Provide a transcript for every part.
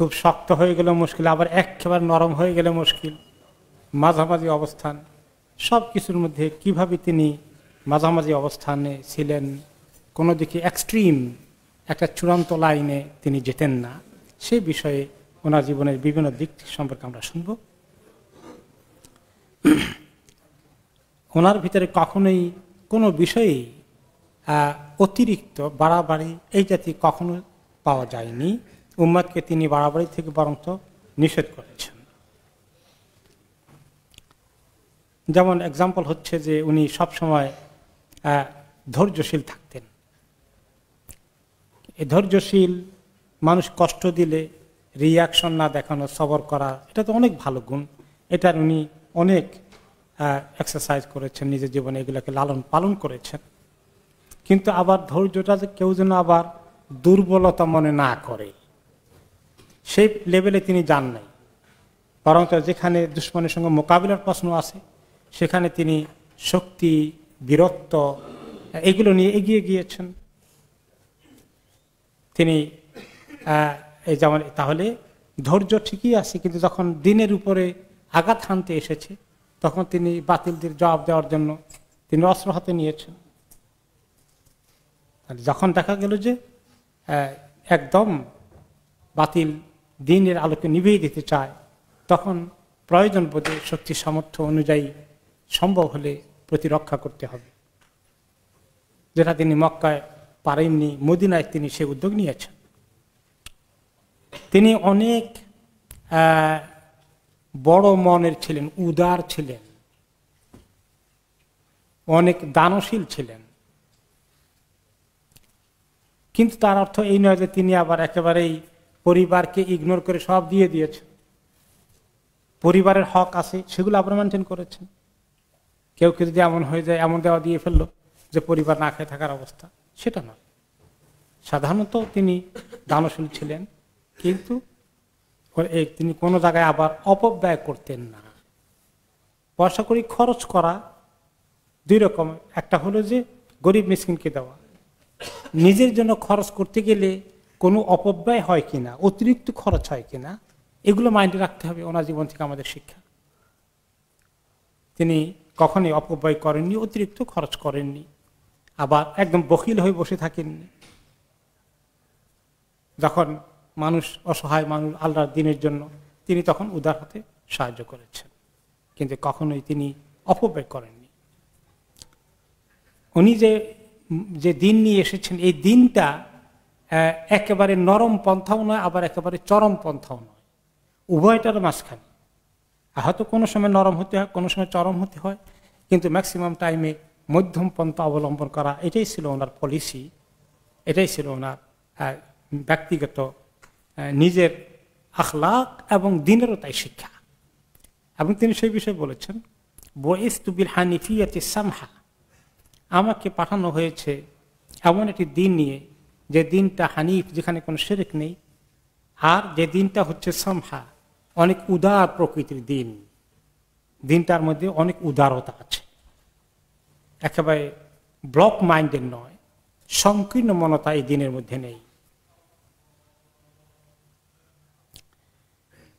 খুব শক্ত হয়ে গেলে মুশকিল আবার একেবারে নরম হয়ে গেলে মুশকিল মাঝামাঝি অবস্থান সব কিছুর মধ্যে কিভাবে তিনি মাঝামাঝি অবস্থানে ছিলেন কোনো দিকে এক্সট্রিম একটা চূড়ান্ত লাইনে তিনি যেতেন না সে বিষয়ে ওনার জীবনের বিভিন্ন দিক সম্পর্কে আমরা শুনব ওনার ভিতরে কখনোই কোনো বিষয়ে অতিরিক্ত বাড়াবাড়ি এই জাতি কখনো পাওয়া যায়নি উম্মাদকে তিনি বাড়াবাড়ি থেকে বরঞ্চ নিষেধ করেছেন যেমন এক্সাম্পল হচ্ছে যে উনি সবসময় ধৈর্যশীল থাকতেন এই ধৈর্যশীল মানুষ কষ্ট দিলে রিয়াকশন না দেখানো সবর করা এটা তো অনেক ভালো গুণ এটার উনি অনেক এক্সারসাইজ করেছেন নিজের জীবনে এগুলোকে লালন পালন করেছেন কিন্তু আবার ধৈর্যটা কেউ যেন আবার দুর্বলতা মনে না করে সেই লেভেলে তিনি যান নাই বরং যেখানে দুশ্মনের সঙ্গে মোকাবিলার প্রশ্ন আছে সেখানে তিনি শক্তি বীরত্ব এগুলো নিয়ে এগিয়ে গিয়েছেন তিনি এই যেমন তাহলে ধৈর্য ঠিকই আছে কিন্তু যখন দিনের উপরে আঘাত হানতে এসেছে তখন তিনি বাতিলদের জবাব দেওয়ার জন্য তিনি অস্ত্র হাতে নিয়েছেন যখন দেখা গেল যে একদম বাতিল দিনের আলোকে নিভিয়ে দিতে চায় তখন প্রয়োজন বোধে শক্তি সামর্থ্য অনুযায়ী সম্ভব হলে প্রতিরক্ষা করতে হবে যেটা তিনি মক্কায় পারেননি মদিনায় তিনি সে উদ্যোগ নিয়েছেন তিনি অনেক বড় মনের ছিলেন উদার ছিলেন অনেক দানশীল ছিলেন কিন্তু তার অর্থ এই নয় যে তিনি আবার একেবারেই পরিবারকে ইগনোর করে সব দিয়ে দিয়েছে পরিবারের হক আছে সেগুলো আবার মেনটেন করেছেন কেউ কেউ যদি এমন হয়ে যায় এমন দেওয়া দিয়ে ফেললো যে পরিবার না খেয়ে থাকার অবস্থা সেটা নয় সাধারণত তিনি দানশীল ছিলেন কিন্তু তিনি কোনো জায়গায় আবার অপব্যয় করতেন না পয়সা করি খরচ করা দুই রকম একটা হলো যে গরিব মিসকিনকে দেওয়া নিজের জন্য খরচ করতে গেলে কোনো অপব্যয় হয় কিনা অতিরিক্ত খরচ হয় কিনা এগুলো মাইন্ডে রাখতে হবে ওনার জীবন থেকে আমাদের শিক্ষা তিনি কখনই অপব্যয় করেননি অতিরিক্ত খরচ করেননি আবার একদম বকিল হয়ে বসে থাকেননি যখন মানুষ অসহায় মানুষ আল্লাহর দিনের জন্য তিনি তখন উদার হতে সাহায্য করেছেন কিন্তু কখনোই তিনি অপব্যয় করেননি উনি যে যে দিন নিয়ে এসেছেন এই দিনটা একেবারে নরম পন্থাও নয় আবার একেবারে চরম পন্থাও নয় উভয়টার মাঝখানে হয়তো কোনো সময় নরম হতে হয় কোনো সময় চরম হতে হয় কিন্তু ম্যাক্সিমাম টাইমে মধ্যম পন্থা অবলম্বন করা এটাই ছিল ওনার পলিসি এটাই ছিল ওনার ব্যক্তিগত নিজের আখলাক এবং দিনেরও তাই শিক্ষা এবং তিনি সেই বিষয়ে বলেছেন বয়েস তুবিল হানিফিয়াতে সামহা আমাকে পাঠানো হয়েছে এমন একটি দিন নিয়ে যে দিনটা হানিফ যেখানে কোনো সেরেক নেই আর যে দিনটা হচ্ছে সমহা অনেক উদার প্রকৃতির দিন দিনটার মধ্যে অনেক উদারতা আছে একেবারে ব্লক মাইন্ডের নয় সংকীর্ণ মনতা এই দিনের মধ্যে নেই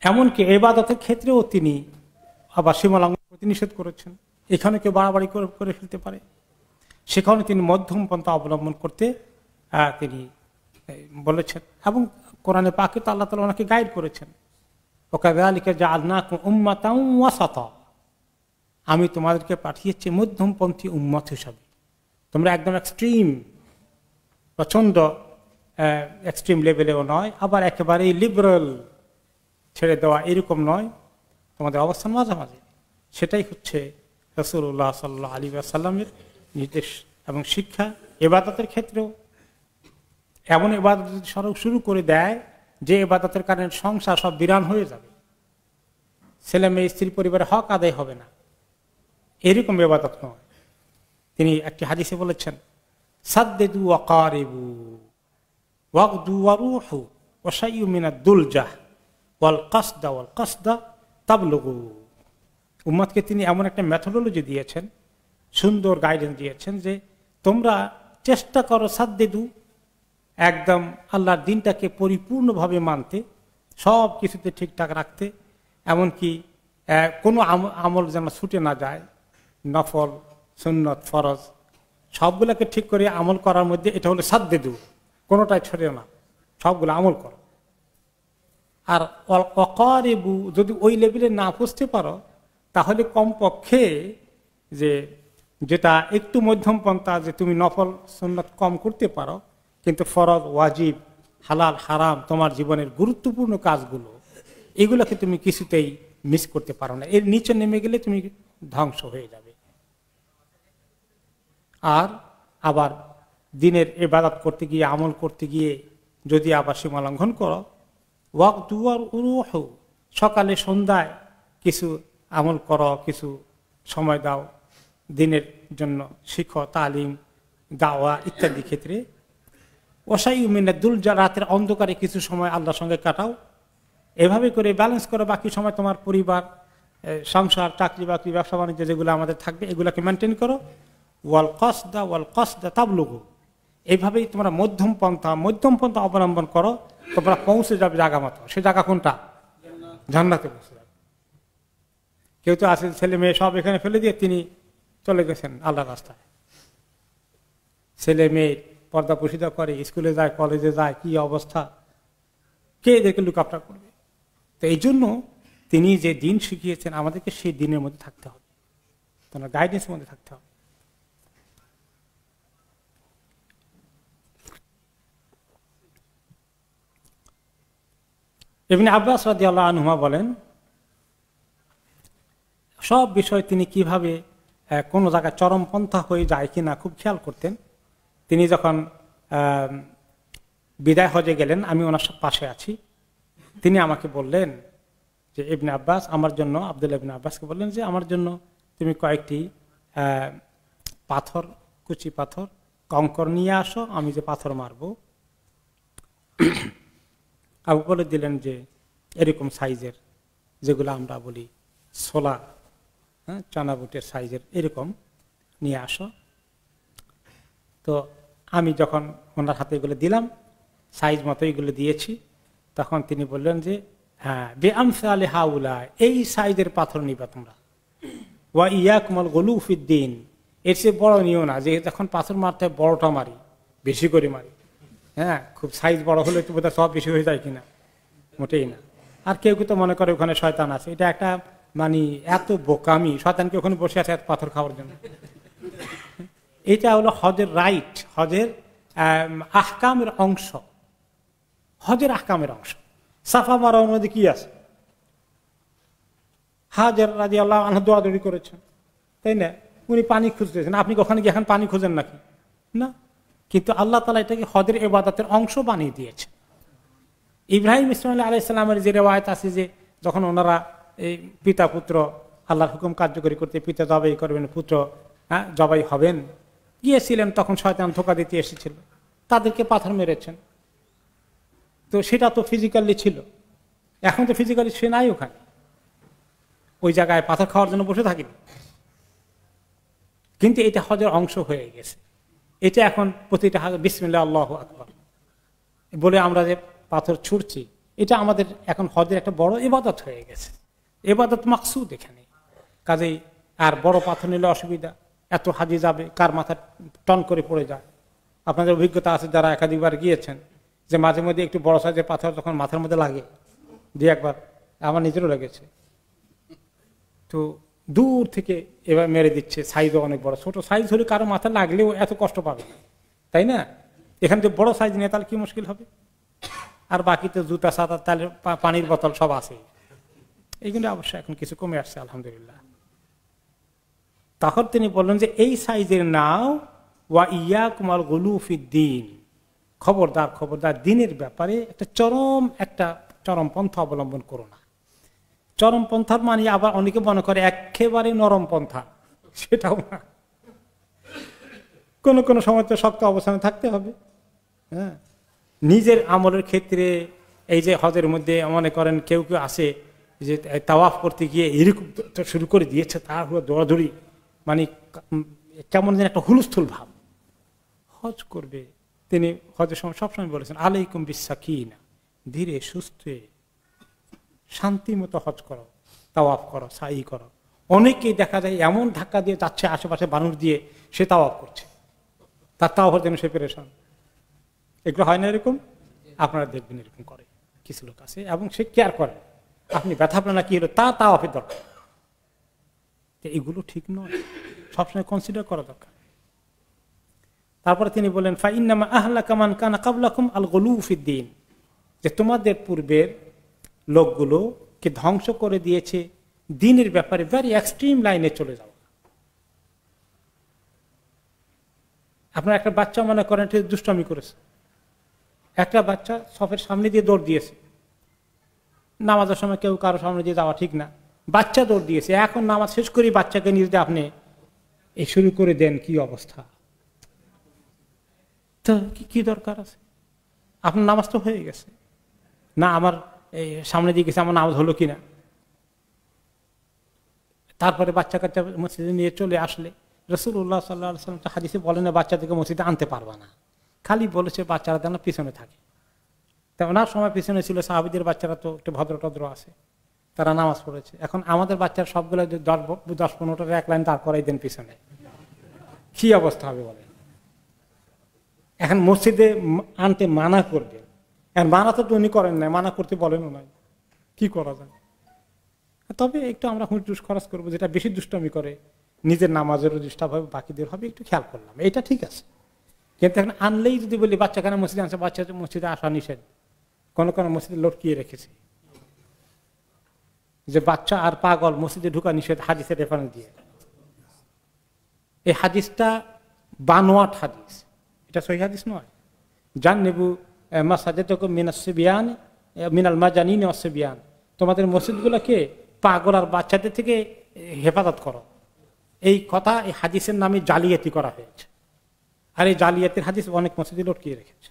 এমনকি এবাদতের ক্ষেত্রেও তিনি আবার সীমালাঙ্গ প্রতি নিষেধ করেছেন এখানে কেউ বাড়াবাড়ি করে ফেলতে পারে সেখানে তিনি মধ্যম পন্থা অবলম্বন করতে হ্যাঁ, তিনি বলেছেন এবং কোরআনে পাকে তো আল্লাহ তালা ওনাকে গাইড করেছেন ওকাবে আলীকে যা আল্লাহ উম্মাতাম ওয়াসাত আমি তোমাদেরকে পাঠিয়েছি মধ্যমপন্থী উম্মত হিসাবে তোমরা একদম এক্সট্রিম প্রচণ্ড এক্সট্রিম লেভেলেও নয় আবার একেবারেই লিবারেল ছেড়ে দেওয়া এরকম নয় তোমাদের অবস্থান মাঝামাঝি সেটাই হচ্ছে রসুল্লাহ সাল্লাহ আলী আসাল্লামের নির্দেশ এবং শিক্ষা এবাদতের ক্ষেত্রেও এমন এবাদত সড়ক শুরু করে দেয় যে এবাদতের কারণে সংসার সব বিরান হয়ে যাবে ছেলে মেয়ে স্ত্রী পরিবারে হক আদায় হবে না এরকম এবাদত নয় তিনি একটি হাদিসে বলেছেন ওয়াক দু মিনা ওয়াল ওয়াল তিনি এমন একটা ম্যাথোডোলজি দিয়েছেন সুন্দর গাইডেন্স দিয়েছেন যে তোমরা চেষ্টা করো সাদ্দেদু একদম আল্লাহর দিনটাকে পরিপূর্ণভাবে মানতে সব কিছুতে ঠিকঠাক রাখতে এমনকি কোনো আমল যেন ছুটে না যায় নফল সুন্নত ফরজ সবগুলোকে ঠিক করে আমল করার মধ্যে এটা হলো সাধ্যে দু কোনোটাই ছড়ে না সবগুলো আমল করো আর অকারেবু যদি ওই লেভেলে না পুষতে পারো তাহলে কমপক্ষে যে যেটা একটু মধ্যম পন্থা যে তুমি নফল সুন্নত কম করতে পারো কিন্তু ফরজ ওয়াজিব হালাল হারাম তোমার জীবনের গুরুত্বপূর্ণ কাজগুলো এগুলোকে তুমি কিছুতেই মিস করতে পারো না এর নিচে নেমে গেলে তুমি ধ্বংস হয়ে যাবে আর আবার দিনের এবাদত করতে গিয়ে আমল করতে গিয়ে যদি আবার সীমা লঙ্ঘন করো ওয়াক দুয়ার উরুহ সকালে সন্ধ্যায় কিছু আমল করো কিছু সময় দাও দিনের জন্য শিখ তালিম দাওয়া ইত্যাদি ক্ষেত্রে ওসাইমিনাদুল যা রাতের অন্ধকারে কিছু সময় আল্লাহর সঙ্গে কাটাও এভাবে করে ব্যালেন্স করো বাকি সময় তোমার পরিবার সংসার চাকরি বাকরি ব্যবসা বাণিজ্য যেগুলো আমাদের থাকবে এগুলোকে মেনটেন করো ওয়াল দা ওয়াল কসদা তাবলুগু এইভাবেই তোমরা মধ্যম পন্থা মধ্যম পন্থা অবলম্বন করো তোমরা পৌঁছে যাবে জায়গা মতো সে জায়গা কোনটা ঝান্নাতে পৌঁছে যাবে কেউ তো আছে ছেলে মেয়ে সব এখানে ফেলে দিয়ে তিনি চলে গেছেন আল্লাহ রাস্তায় ছেলে মেয়ে পর্দা পোষিত করে স্কুলে যায় কলেজে যায় কি অবস্থা কে এদেরকে লুক আপটা করবে তো এই জন্য তিনি যে দিন শিখিয়েছেন আমাদেরকে সেই দিনের মধ্যে থাকতে হবে তোমার গাইডেন্সের মধ্যে থাকতে হবে এমনি আব্বাস রাজি আল্লাহ আনহুমা বলেন সব বিষয় তিনি কিভাবে কোনো জায়গায় চরমপন্থা হয়ে যায় কিনা খুব খেয়াল করতেন তিনি যখন বিদায় হজে গেলেন আমি ওনার সব পাশে আছি তিনি আমাকে বললেন যে ইবনে আব্বাস আমার জন্য আবদুল্লা ইবনে আব্বাসকে বললেন যে আমার জন্য তুমি কয়েকটি পাথর কুচি পাথর কঙ্কর নিয়ে আসো আমি যে পাথর মারব আবু বলে দিলেন যে এরকম সাইজের যেগুলো আমরা বলি সোলা হ্যাঁ চানা বুটের সাইজের এরকম নিয়ে আসো তো আমি যখন ওনার হাতে এগুলো দিলাম সাইজ মতো এগুলো দিয়েছি তখন তিনি বললেন যে হ্যাঁ বে আমসে আলে হাউলা এই সাইজের পাথর নিবা তোমরা ওয়া ইয়া ইয়াকমল গলুফিদ্দিন এর চেয়ে বড় নিও না যে এখন পাথর মারতে হয় বড়টা মারি বেশি করে মারি হ্যাঁ খুব সাইজ বড় হলে তো বোধহয় সব বেশি হয়ে যায় কিনা মোটেই না আর কেউ কেউ তো মনে করে ওখানে শয়তান আছে এটা একটা মানে এত বোকামি শয়তানকে ওখানে বসে আছে এত পাথর খাওয়ার জন্য এটা হলো হজের রাইট হজের আহকামের অংশ হজের আহকামের অংশ সাফা মারা মধ্যে কি আছে হাজের রাজি আল্লাহ আহ দৌড়াদৌড়ি করেছেন তাই না উনি পানি খুঁজতেছেন আপনি কখনো গিয়ে এখন পানি খুঁজেন নাকি না কিন্তু আল্লাহ তালা এটাকে হদের এবাদাতের অংশ বানিয়ে দিয়েছে ইব্রাহিম ইসমাইল ইসলামের যে রেওয়ায়ত আছে যে যখন ওনারা এই পিতা পুত্র আল্লাহর হুকুম কার্যকরী করতে পিতা জবাই করবেন পুত্র হ্যাঁ জবাই হবেন গিয়েছিলেন তখন শয়তান ধোকা দিতে এসেছিল তাদেরকে পাথর মেরেছেন তো সেটা তো ফিজিক্যালি ছিল এখন তো ফিজিক্যালি সে নাই ওখানে ওই জায়গায় পাথর খাওয়ার জন্য বসে থাকিনি কিন্তু এটা হজের অংশ হয়ে গেছে এটা এখন প্রতিটা বিসমিল্লা আল্লাহ আকবর বলে আমরা যে পাথর ছুটছি এটা আমাদের এখন হজের একটা বড় এবাদত হয়ে গেছে এবাদত মাকসুদ এখানে কাজেই আর বড় পাথর নিলে অসুবিধা এত হাজি যাবে কার মাথা টন করে পড়ে যায় আপনাদের অভিজ্ঞতা আছে যারা একাধিকবার গিয়েছেন যে মাঝে মধ্যে একটু বড় সাইজের পাথর তখন মাথার মধ্যে লাগে দিয়ে একবার আমার নিজেরও লেগেছে তো দূর থেকে এবার মেরে দিচ্ছে সাইজও অনেক বড় ছোট সাইজ হলে কারো মাথা লাগলেও এত কষ্ট পাবে তাই না এখানে যে বড় সাইজ নেয় তাহলে কি মুশকিল হবে আর বাকি তো জুতা সাঁতার তাহলে পানির বোতল সব আছে এইগুলো অবশ্যই এখন কিছু কমে আসছে আলহামদুলিল্লাহ তখন তিনি বললেন যে এই সাইজের নাও ওয়া ইয়া কুমাল গুলুফিদ্দিন খবরদার খবরদার দিনের ব্যাপারে একটা চরম একটা চরম পন্থা অবলম্বন করো না চরম পন্থার মানে আবার অনেকে মনে করে একেবারে নরম পন্থা সেটাও না কোনো কোনো সময় তো শক্ত অবস্থানে থাকতে হবে হ্যাঁ নিজের আমলের ক্ষেত্রে এই যে হজের মধ্যে মনে করেন কেউ কেউ আসে যে তাওয়াফ করতে গিয়ে এরকম শুরু করে দিয়েছে তারপর দৌড়াদৌড়ি মানে কেমন যেন একটা হুলস্থুল ভাব হজ করবে তিনি হজের সময় সবসময় বলেছেন আলাইকুম বিশ্বাস কি না ধীরে সুস্থে শান্তি মতো হজ করো তাওয়াফ করো সাই করো অনেকেই দেখা যায় এমন ধাক্কা দিয়ে যাচ্ছে আশেপাশে বানুর দিয়ে সে তাওয়াফ করছে তার তাওয়াফের জন্য সে পেরেশান এগুলো হয় না এরকম আপনারা দেখবেন এরকম করে কিছু লোক আছে এবং সে কেয়ার করে আপনি ব্যথা না কি হলো তা তাওয়াফের দরকার এগুলো ঠিক নয় সবসময় কনসিডার করা দরকার তারপরে তিনি বলেন ফাইনামা আহ্লা কামান কানা কাবলাকুম আল গলুফিদ্দিন যে তোমাদের পূর্বের লোকগুলো কে ধ্বংস করে দিয়েছে দিনের ব্যাপারে ভ্যারি এক্সট্রিম লাইনে চলে যাও আপনার একটা বাচ্চা মনে করেন দুষ্টমি করেছে একটা বাচ্চা সফের সামনে দিয়ে দৌড় দিয়েছে নামাজের সময় কেউ কারো সামনে দিয়ে যাওয়া ঠিক না বাচ্চা দৌড় দিয়েছে এখন নামাজ শেষ করে বাচ্চাকে নিয়ে যদি আপনি এ শুরু করে দেন কি অবস্থা তো কি দরকার আছে আপনার নামাজ তো হয়ে গেছে না আমার সামনে দিয়ে গেছে আমার নামাজ হলো কিনা তারপরে বাচ্চা কাচ্চা মসজিদে নিয়ে চলে আসলে রসুল্লাহ সাল্লাহ সাল্লাম বলে না বাচ্চাদেরকে মসজিদে আনতে পারবা না খালি বলেছে বাচ্চারা যেন পিছনে থাকে তা ওনার সময় পিছনে ছিল সাহাবিদের বাচ্চারা তো একটু ভদ্র টদ্র আছে তারা নামাজ পড়েছে এখন আমাদের বাচ্চার সবগুলো দশ দশ পনেরোটা এক লাইন দাঁড় করাই দেন পিছনে কি অবস্থা হবে বলে এখন মসজিদে আনতে মানা করবে এখন মানা তো উনি করেন না মানা করতে বলেন নাই কি করা যায় তবে একটু আমরা হুঁটুস খরচ করবো যেটা বেশি দুষ্টমি করে নিজের নামাজেরও ডিস্টার্ব হবে বাকিদের হবে একটু খেয়াল করলাম এটা ঠিক আছে কিন্তু এখন আনলেই যদি বলি বাচ্চা কেন মসজিদে আনছে বাচ্চা মসজিদে আসা নিষেধ কোনো কোনো মসজিদে লটকিয়ে রেখেছে যে বাচ্চা আর পাগল মসজিদে ঢুকা নিষেধ হাদিসের রেফারেন্স দিয়ে এই হাদিসটা বানোয়াট হাদিস এটা সহি হাদিস নয় জান নেবু মাসাজে তো মিনাসিবিয়ান মিনাল মা জানি অসেবিয়ান তোমাদের মসজিদগুলোকে পাগল আর বাচ্চাদের থেকে হেফাজত করো এই কথা এই হাদিসের নামে জালিয়াতি করা হয়েছে আর এই জালিয়াতির হাদিস অনেক মসজিদে লটকিয়ে রেখেছে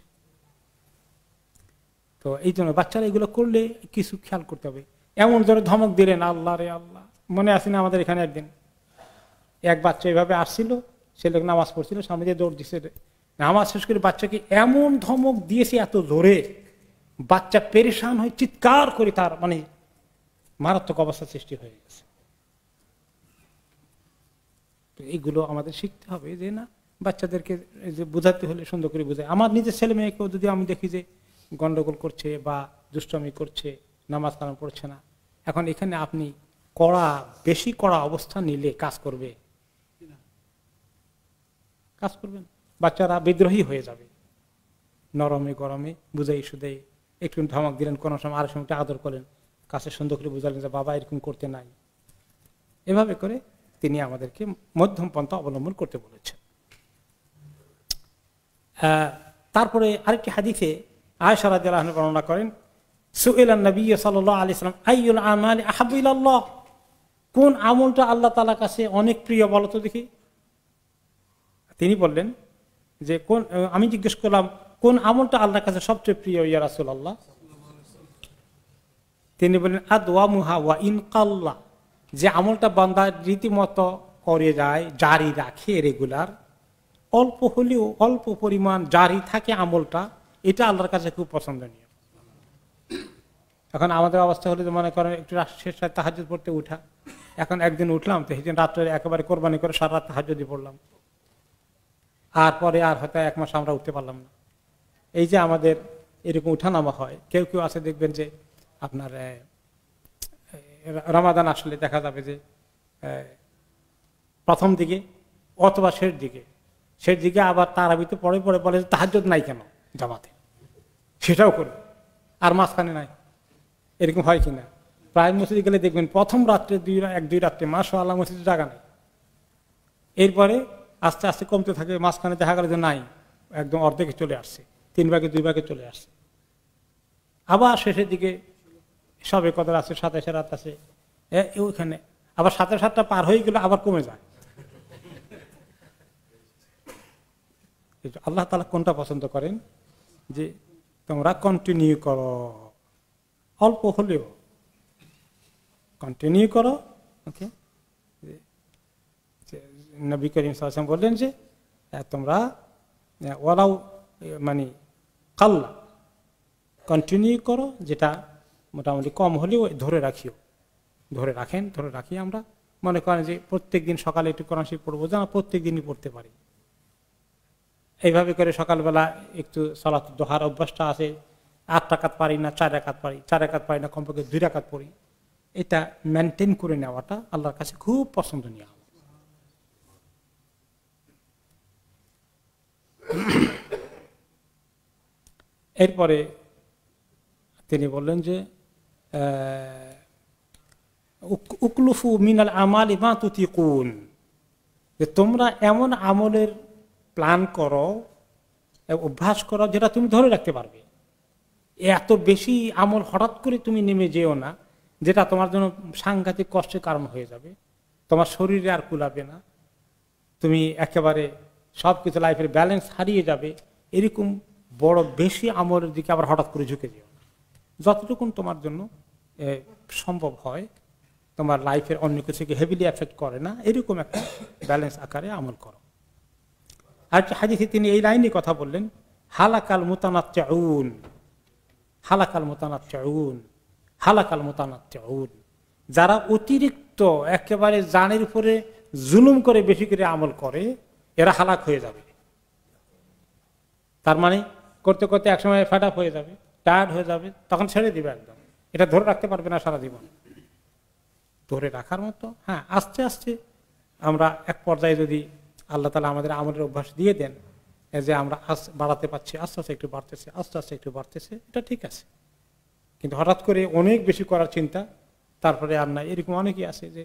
তো এই জন্য বাচ্চারা এগুলো করলে কিছু খেয়াল করতে হবে এমন জোরে ধমক দিলেন আল্লাহ রে আল্লাহ মনে আসেনি আমাদের এখানে একদিন এক বাচ্চা এভাবে আসছিল সে লোক নামাজ পড়ছিল সামনে দিয়ে দৌড় দিচ্ছে নামাজ শেষ করে বাচ্চাকে এমন ধমক দিয়েছে এত জোরে বাচ্চা পেরেশান হয়ে চিৎকার করে তার মানে মারাত্মক অবস্থা সৃষ্টি হয়ে গেছে তো এইগুলো আমাদের শিখতে হবে যে না বাচ্চাদেরকে যে বোঝাতে হলে সুন্দর করে বোঝায় আমার নিজের ছেলে মেয়েকেও যদি আমি দেখি যে গন্ডগোল করছে বা দুষ্টমি করছে নামাজ কালাম পড়ছে না এখন এখানে আপনি কড়া বেশি কড়া অবস্থান নিলে কাজ করবে কাজ করবেন বাচ্চারা বিদ্রোহী হয়ে যাবে নরমে গরমে বুঝাই শুধু একটু ধমক দিলেন কোনো সময় আর সময় আদর করলেন কাছে সুন্দর করে বুঝালেন যে বাবা এরকম করতে নাই এভাবে করে তিনি আমাদেরকে মধ্যম পন্থা অবলম্বন করতে বলেছেন তারপরে আরেকটি হাদিসে আয়সারাদ বর্ণনা করেন কোন আমলটা আল্লাহ তালা কাছে অনেক প্রিয় বলতো দেখি তিনি বললেন যে কোন আমি জিজ্ঞেস করলাম কোন আমলটা আল্লাহর কাছে সবচেয়ে প্রিয় ইয়া রাসুল আল্লাহ তিনি বললেন আদা মুহা ওয়া ইনকাল্লা যে আমলটা বান্দা রীতিমতো করে যায় জারি রাখে রেগুলার অল্প হলেও অল্প পরিমাণ জারি থাকে আমলটা এটা আল্লাহর কাছে খুব পছন্দনীয় এখন আমাদের অবস্থা হলে মনে করেন একটু শেষ রাত তাহাজুদ পড়তে উঠা এখন একদিন উঠলাম তো সেদিন রাত্রে একেবারে কোরবানি করে সারা রাত তাহাজুদি পড়লাম আর পরে আর হয়তো এক মাস আমরা উঠতে পারলাম না এই যে আমাদের এরকম উঠানামা হয় কেউ কেউ আছে দেখবেন যে আপনার রমাদান আসলে দেখা যাবে যে প্রথম দিকে অথবা শেষ দিকে শেষ দিকে আবার তার তারাবিতে পরে পরে বলে যে তাহাজ নাই কেন জামাতে সেটাও করবে আর মাঝখানে নাই এরকম হয় কিনা প্রায় মসজিদে গেলে দেখবেন প্রথম রাত্রে দুই এক দুই রাত্রে মাসও আল্লাহ মসজিদে জাগা নেই এরপরে আস্তে আস্তে কমতে থাকে মাঝখানে দেখা গেল যে নাই একদম অর্ধেকে চলে আসছে তিন ভাগে দুই ভাগে চলে আসছে আবার শেষের দিকে সবে কদর আছে সাতাশে রাত আছে ওইখানে আবার সাতে সাতটা পার হয়ে গেলে আবার কমে যায় আল্লাহ তালা কোনটা পছন্দ করেন যে তোমরা কন্টিনিউ করো অল্প হলেও কন্টিনিউ করো ওকে নবী করিম সাহসাম বললেন যে তোমরা ওলাও মানে কাল্লা কন্টিনিউ করো যেটা মোটামুটি কম হলেও ধরে রাখিও ধরে রাখেন ধরে রাখি আমরা মনে করেন যে প্রত্যেক দিন সকালে একটু কোরআন শিব পড়বো যেন প্রত্যেক দিনই পড়তে পারি এইভাবে করে সকালবেলা একটু সলাত দোহার অভ্যাসটা আছে আট টাকাত পারি না চার একাত পারি চার একাত পারি না কমপক্ষে দুই রাকাত পড়ি এটা মেনটেন করে নেওয়াটা আল্লাহর কাছে খুব পছন্দনীয় এরপরে তিনি বললেন যে উকলুফু মিনাল আমাল ইমা তুতি কুন যে তোমরা এমন আমলের প্ল্যান করো অভ্যাস করো যেটা তুমি ধরে রাখতে পারবে এত বেশি আমল হঠাৎ করে তুমি নেমে যেও না যেটা তোমার জন্য সাংঘাতিক কষ্টের কারণ হয়ে যাবে তোমার শরীরে আর কুলাবে না তুমি একেবারে সব কিছু লাইফের ব্যালেন্স হারিয়ে যাবে এরকম বড় বেশি আমলের দিকে আবার হঠাৎ করে ঝুঁকে যেও না যতটুকুন তোমার জন্য সম্ভব হয় তোমার লাইফের অন্য কিছুকে হেভিলি অ্যাফেক্ট করে না এরকম একটা ব্যালেন্স আকারে আমল করো আর হাজি তিনি এই লাইনে কথা বললেন হালাকাল মোতানাচ্চা হালাকাল মোতানাত হালাকাল মোতানাত চাউন যারা অতিরিক্ত একেবারে জানের উপরে জুলুম করে বেশি করে আমল করে এরা হালাক হয়ে যাবে তার মানে করতে করতে একসময় আপ হয়ে যাবে টায়ার্ড হয়ে যাবে তখন ছেড়ে দিবে একদম এটা ধরে রাখতে পারবে না সারা জীবন ধরে রাখার মতো হ্যাঁ আস্তে আস্তে আমরা এক পর্যায়ে যদি আল্লাহ তালা আমাদের আমলের অভ্যাস দিয়ে দেন যে আমরা বাড়াতে পারছি আস্তে আস্তে একটু বাড়তেছে আস্তে আস্তে একটু বাড়তেছে এটা ঠিক আছে কিন্তু হঠাৎ করে অনেক বেশি করার চিন্তা তারপরে আর না এরকম অনেকেই আছে যে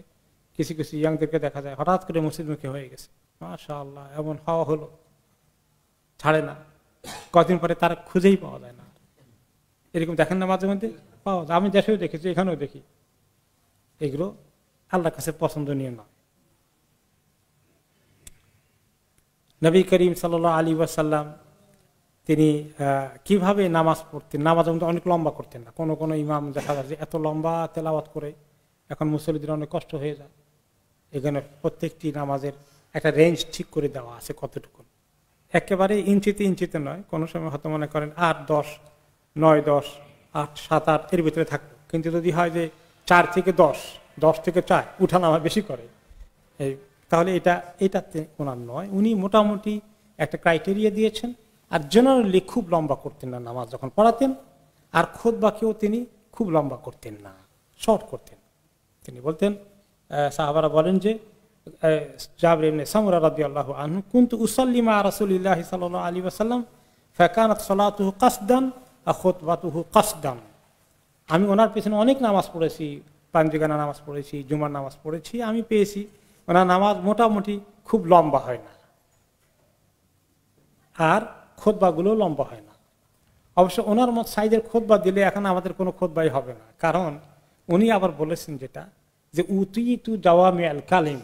কিছু কিছু ইয়াংদেরকে দেখা যায় হঠাৎ করে মুসিদমুখী হয়ে গেছে মাশা আল্লাহ এমন হওয়া হলো ছাড়ে না কদিন পরে তারা খুঁজেই পাওয়া যায় না এরকম দেখেন না মাঝে মধ্যে পাওয়া যায় আমি দেশেও দেখেছি এখানেও দেখি এগুলো আল্লাহর কাছে পছন্দনীয় না নবী করিম সাল্লা আলী ওয়াসাল্লাম তিনি কিভাবে নামাজ পড়তেন নামাজ অনেক লম্বা করতেন না কোনো কোনো ইমাম দেখা যায় যে এত লম্বা তেলাওয়াত করে এখন মুসলিদের অনেক কষ্ট হয়ে যায় এখানে প্রত্যেকটি নামাজের একটা রেঞ্জ ঠিক করে দেওয়া আছে কতটুকু একেবারে ইঞ্চিতে ইঞ্চিতে নয় কোনো সময় হয়তো মনে করেন আট দশ নয় দশ আট সাত আট এর ভিতরে থাকবে কিন্তু যদি হয় যে চার থেকে দশ দশ থেকে চার উঠানামা বেশি করে এই তাহলে এটা এটাতে ওনার নয় উনি মোটামুটি একটা ক্রাইটেরিয়া দিয়েছেন আর জেনারেলি খুব লম্বা করতেন না নামাজ যখন পড়াতেন আর খোদ বাকিও তিনি খুব লম্বা করতেন না শর্ট করতেন তিনি বলতেন সাহাবারা বলেন যে কাসদান কাসদান আমি ওনার পেছনে অনেক নামাজ পড়েছি পাঞ্জিগানা নামাজ পড়েছি জুমার নামাজ পড়েছি আমি পেয়েছি ওনার নামাজ মোটামুটি খুব লম্বা হয় না আর খোদবাগুলো লম্বা হয় না অবশ্য ওনার মত সাইজের খোদবা দিলে এখন আমাদের কোনো খোদবাই হবে না কারণ উনি আবার বলেছেন যেটা যে উতু তু দাওয়া মিয়াল কালিম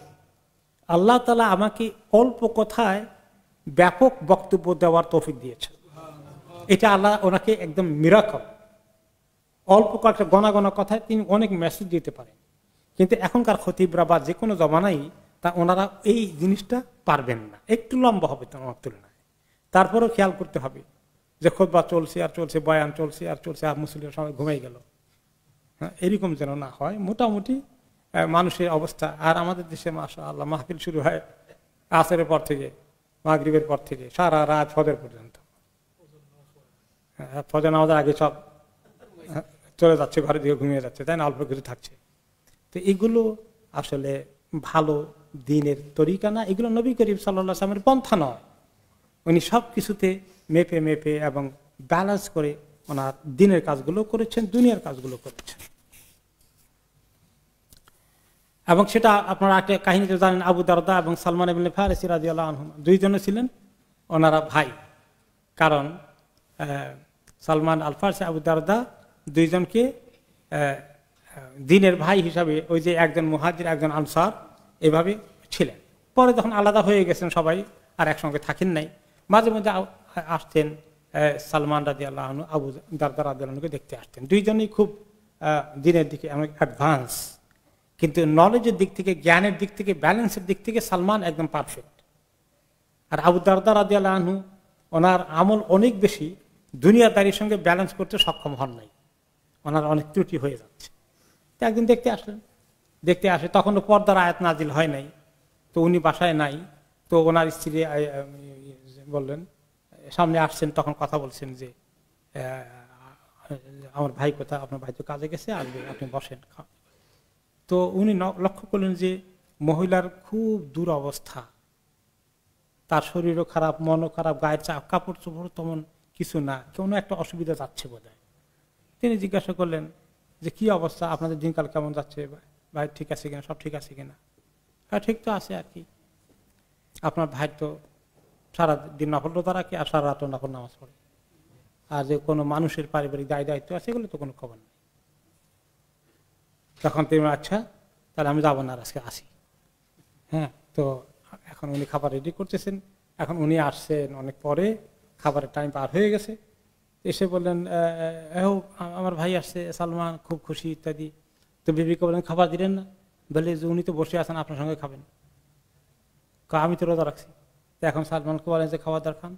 আল্লাহ তালা আমাকে অল্প কথায় ব্যাপক বক্তব্য দেওয়ার তৌফিক দিয়েছে এটা আল্লাহ ওনাকে একদম মিরাকল অল্প কয়েকটা গনা গনা কথায় তিনি অনেক মেসেজ দিতে পারেন কিন্তু এখনকার খতিবরা বা যে কোনো জমানাই তা ওনারা এই জিনিসটা পারবেন না একটু লম্বা হবে তোমার তুলনায় তারপরেও খেয়াল করতে হবে যে খোদবা চলছে আর চলছে বয়ান চলছে আর চলছে আর মুসলিমের সবাই ঘুমাই গেল হ্যাঁ এরকম যেন না হয় মোটামুটি মানুষের অবস্থা আর আমাদের দেশে মাসা আল্লাহ মাহফিল শুরু হয় আসরের পর থেকে মাগরীবের পর থেকে সারা রাত ফজর পর্যন্ত হ্যাঁ ফজর আমাদের আগে সব হ্যাঁ, চলে যাচ্ছে ঘরে দিকে ঘুমিয়ে যাচ্ছে তাই না অল্প কিছু থাকছে তো এগুলো আসলে ভালো দিনের তরিকা না এগুলো নবী করিম সাল্লা সালামের পন্থা নয় উনি সব কিছুতে মেপে মেপে এবং ব্যালেন্স করে ওনার দিনের কাজগুলো করেছেন দুনিয়ার কাজগুলো করেছেন এবং সেটা আপনারা একটা কাহিনীতে জানেন আবু দারদা এবং সালমান এমনি ফারসি রাজি আল্লাহ দুইজনে ছিলেন ওনারা ভাই কারণ সালমান আলফার ফারসি আবু দারদা দুইজনকে দিনের ভাই হিসাবে ওই যে একজন মুহাজির একজন আনসার এভাবে ছিলেন পরে যখন আলাদা হয়ে গেছেন সবাই আর একসঙ্গে থাকেন নাই মাঝে মধ্যে আসতেন সালমান রাজি আল্লাহ আবু দারদার আদালকে দেখতে আসতেন দুইজনই খুব দিনের দিকে অনেক অ্যাডভান্স কিন্তু নলেজের দিক থেকে জ্ঞানের দিক থেকে ব্যালেন্সের দিক থেকে সালমান একদম পারফেক্ট আর আবু দারদার আদি আল্লাহ ওনার আমল অনেক বেশি দুনিয়াদারির সঙ্গে ব্যালেন্স করতে সক্ষম হন নাই ওনার অনেক ত্রুটি হয়ে যাচ্ছে একদিন দেখতে আসলেন দেখতে আসে তখন পর্দার আয়াত নাজিল হয় নাই তো উনি বাসায় নাই তো ওনার স্ত্রী বললেন সামনে আসছেন তখন কথা বলছেন যে আমার ভাই কোথায় আপনার ভাই তো কাজে গেছে আসবে আপনি বসেন তো উনি লক্ষ্য করলেন যে মহিলার খুব অবস্থা তার শরীরও খারাপ মনও খারাপ গায়ের চাপ কাপড় চোপড় তেমন কিছু না কোনো একটা অসুবিধা যাচ্ছে বোধ তিনি জিজ্ঞাসা করলেন যে কি অবস্থা আপনাদের দিনকাল কেমন যাচ্ছে ভাই ঠিক আছে কিনা সব ঠিক আছে কিনা হ্যাঁ ঠিক তো আছে আর কি আপনার ভাই তো সারা দিন নফল রোজা রাখে আর সারা রাত নফল নামাজ পড়ে আর যে কোনো মানুষের পারিবারিক দায় দায়িত্ব আছে এগুলো তো কোনো খবর নেই তখন তুমি আচ্ছা তাহলে আমি যাবো না আজকে আসি হ্যাঁ তো এখন উনি খাবার রেডি করতেছেন এখন উনি আসছেন অনেক পরে খাবারের টাইম পার হয়ে গেছে এসে বললেন আমার ভাই আসছে সালমান খুব খুশি ইত্যাদি তো বিবিকে বললেন খাবার দিলেন না বললে যে উনি তো বসে আছেন আপনার সঙ্গে খাবেন আমি তো রোজা রাখছি এখন সালমানকে বলেন যে খাবার দাওয়ার খান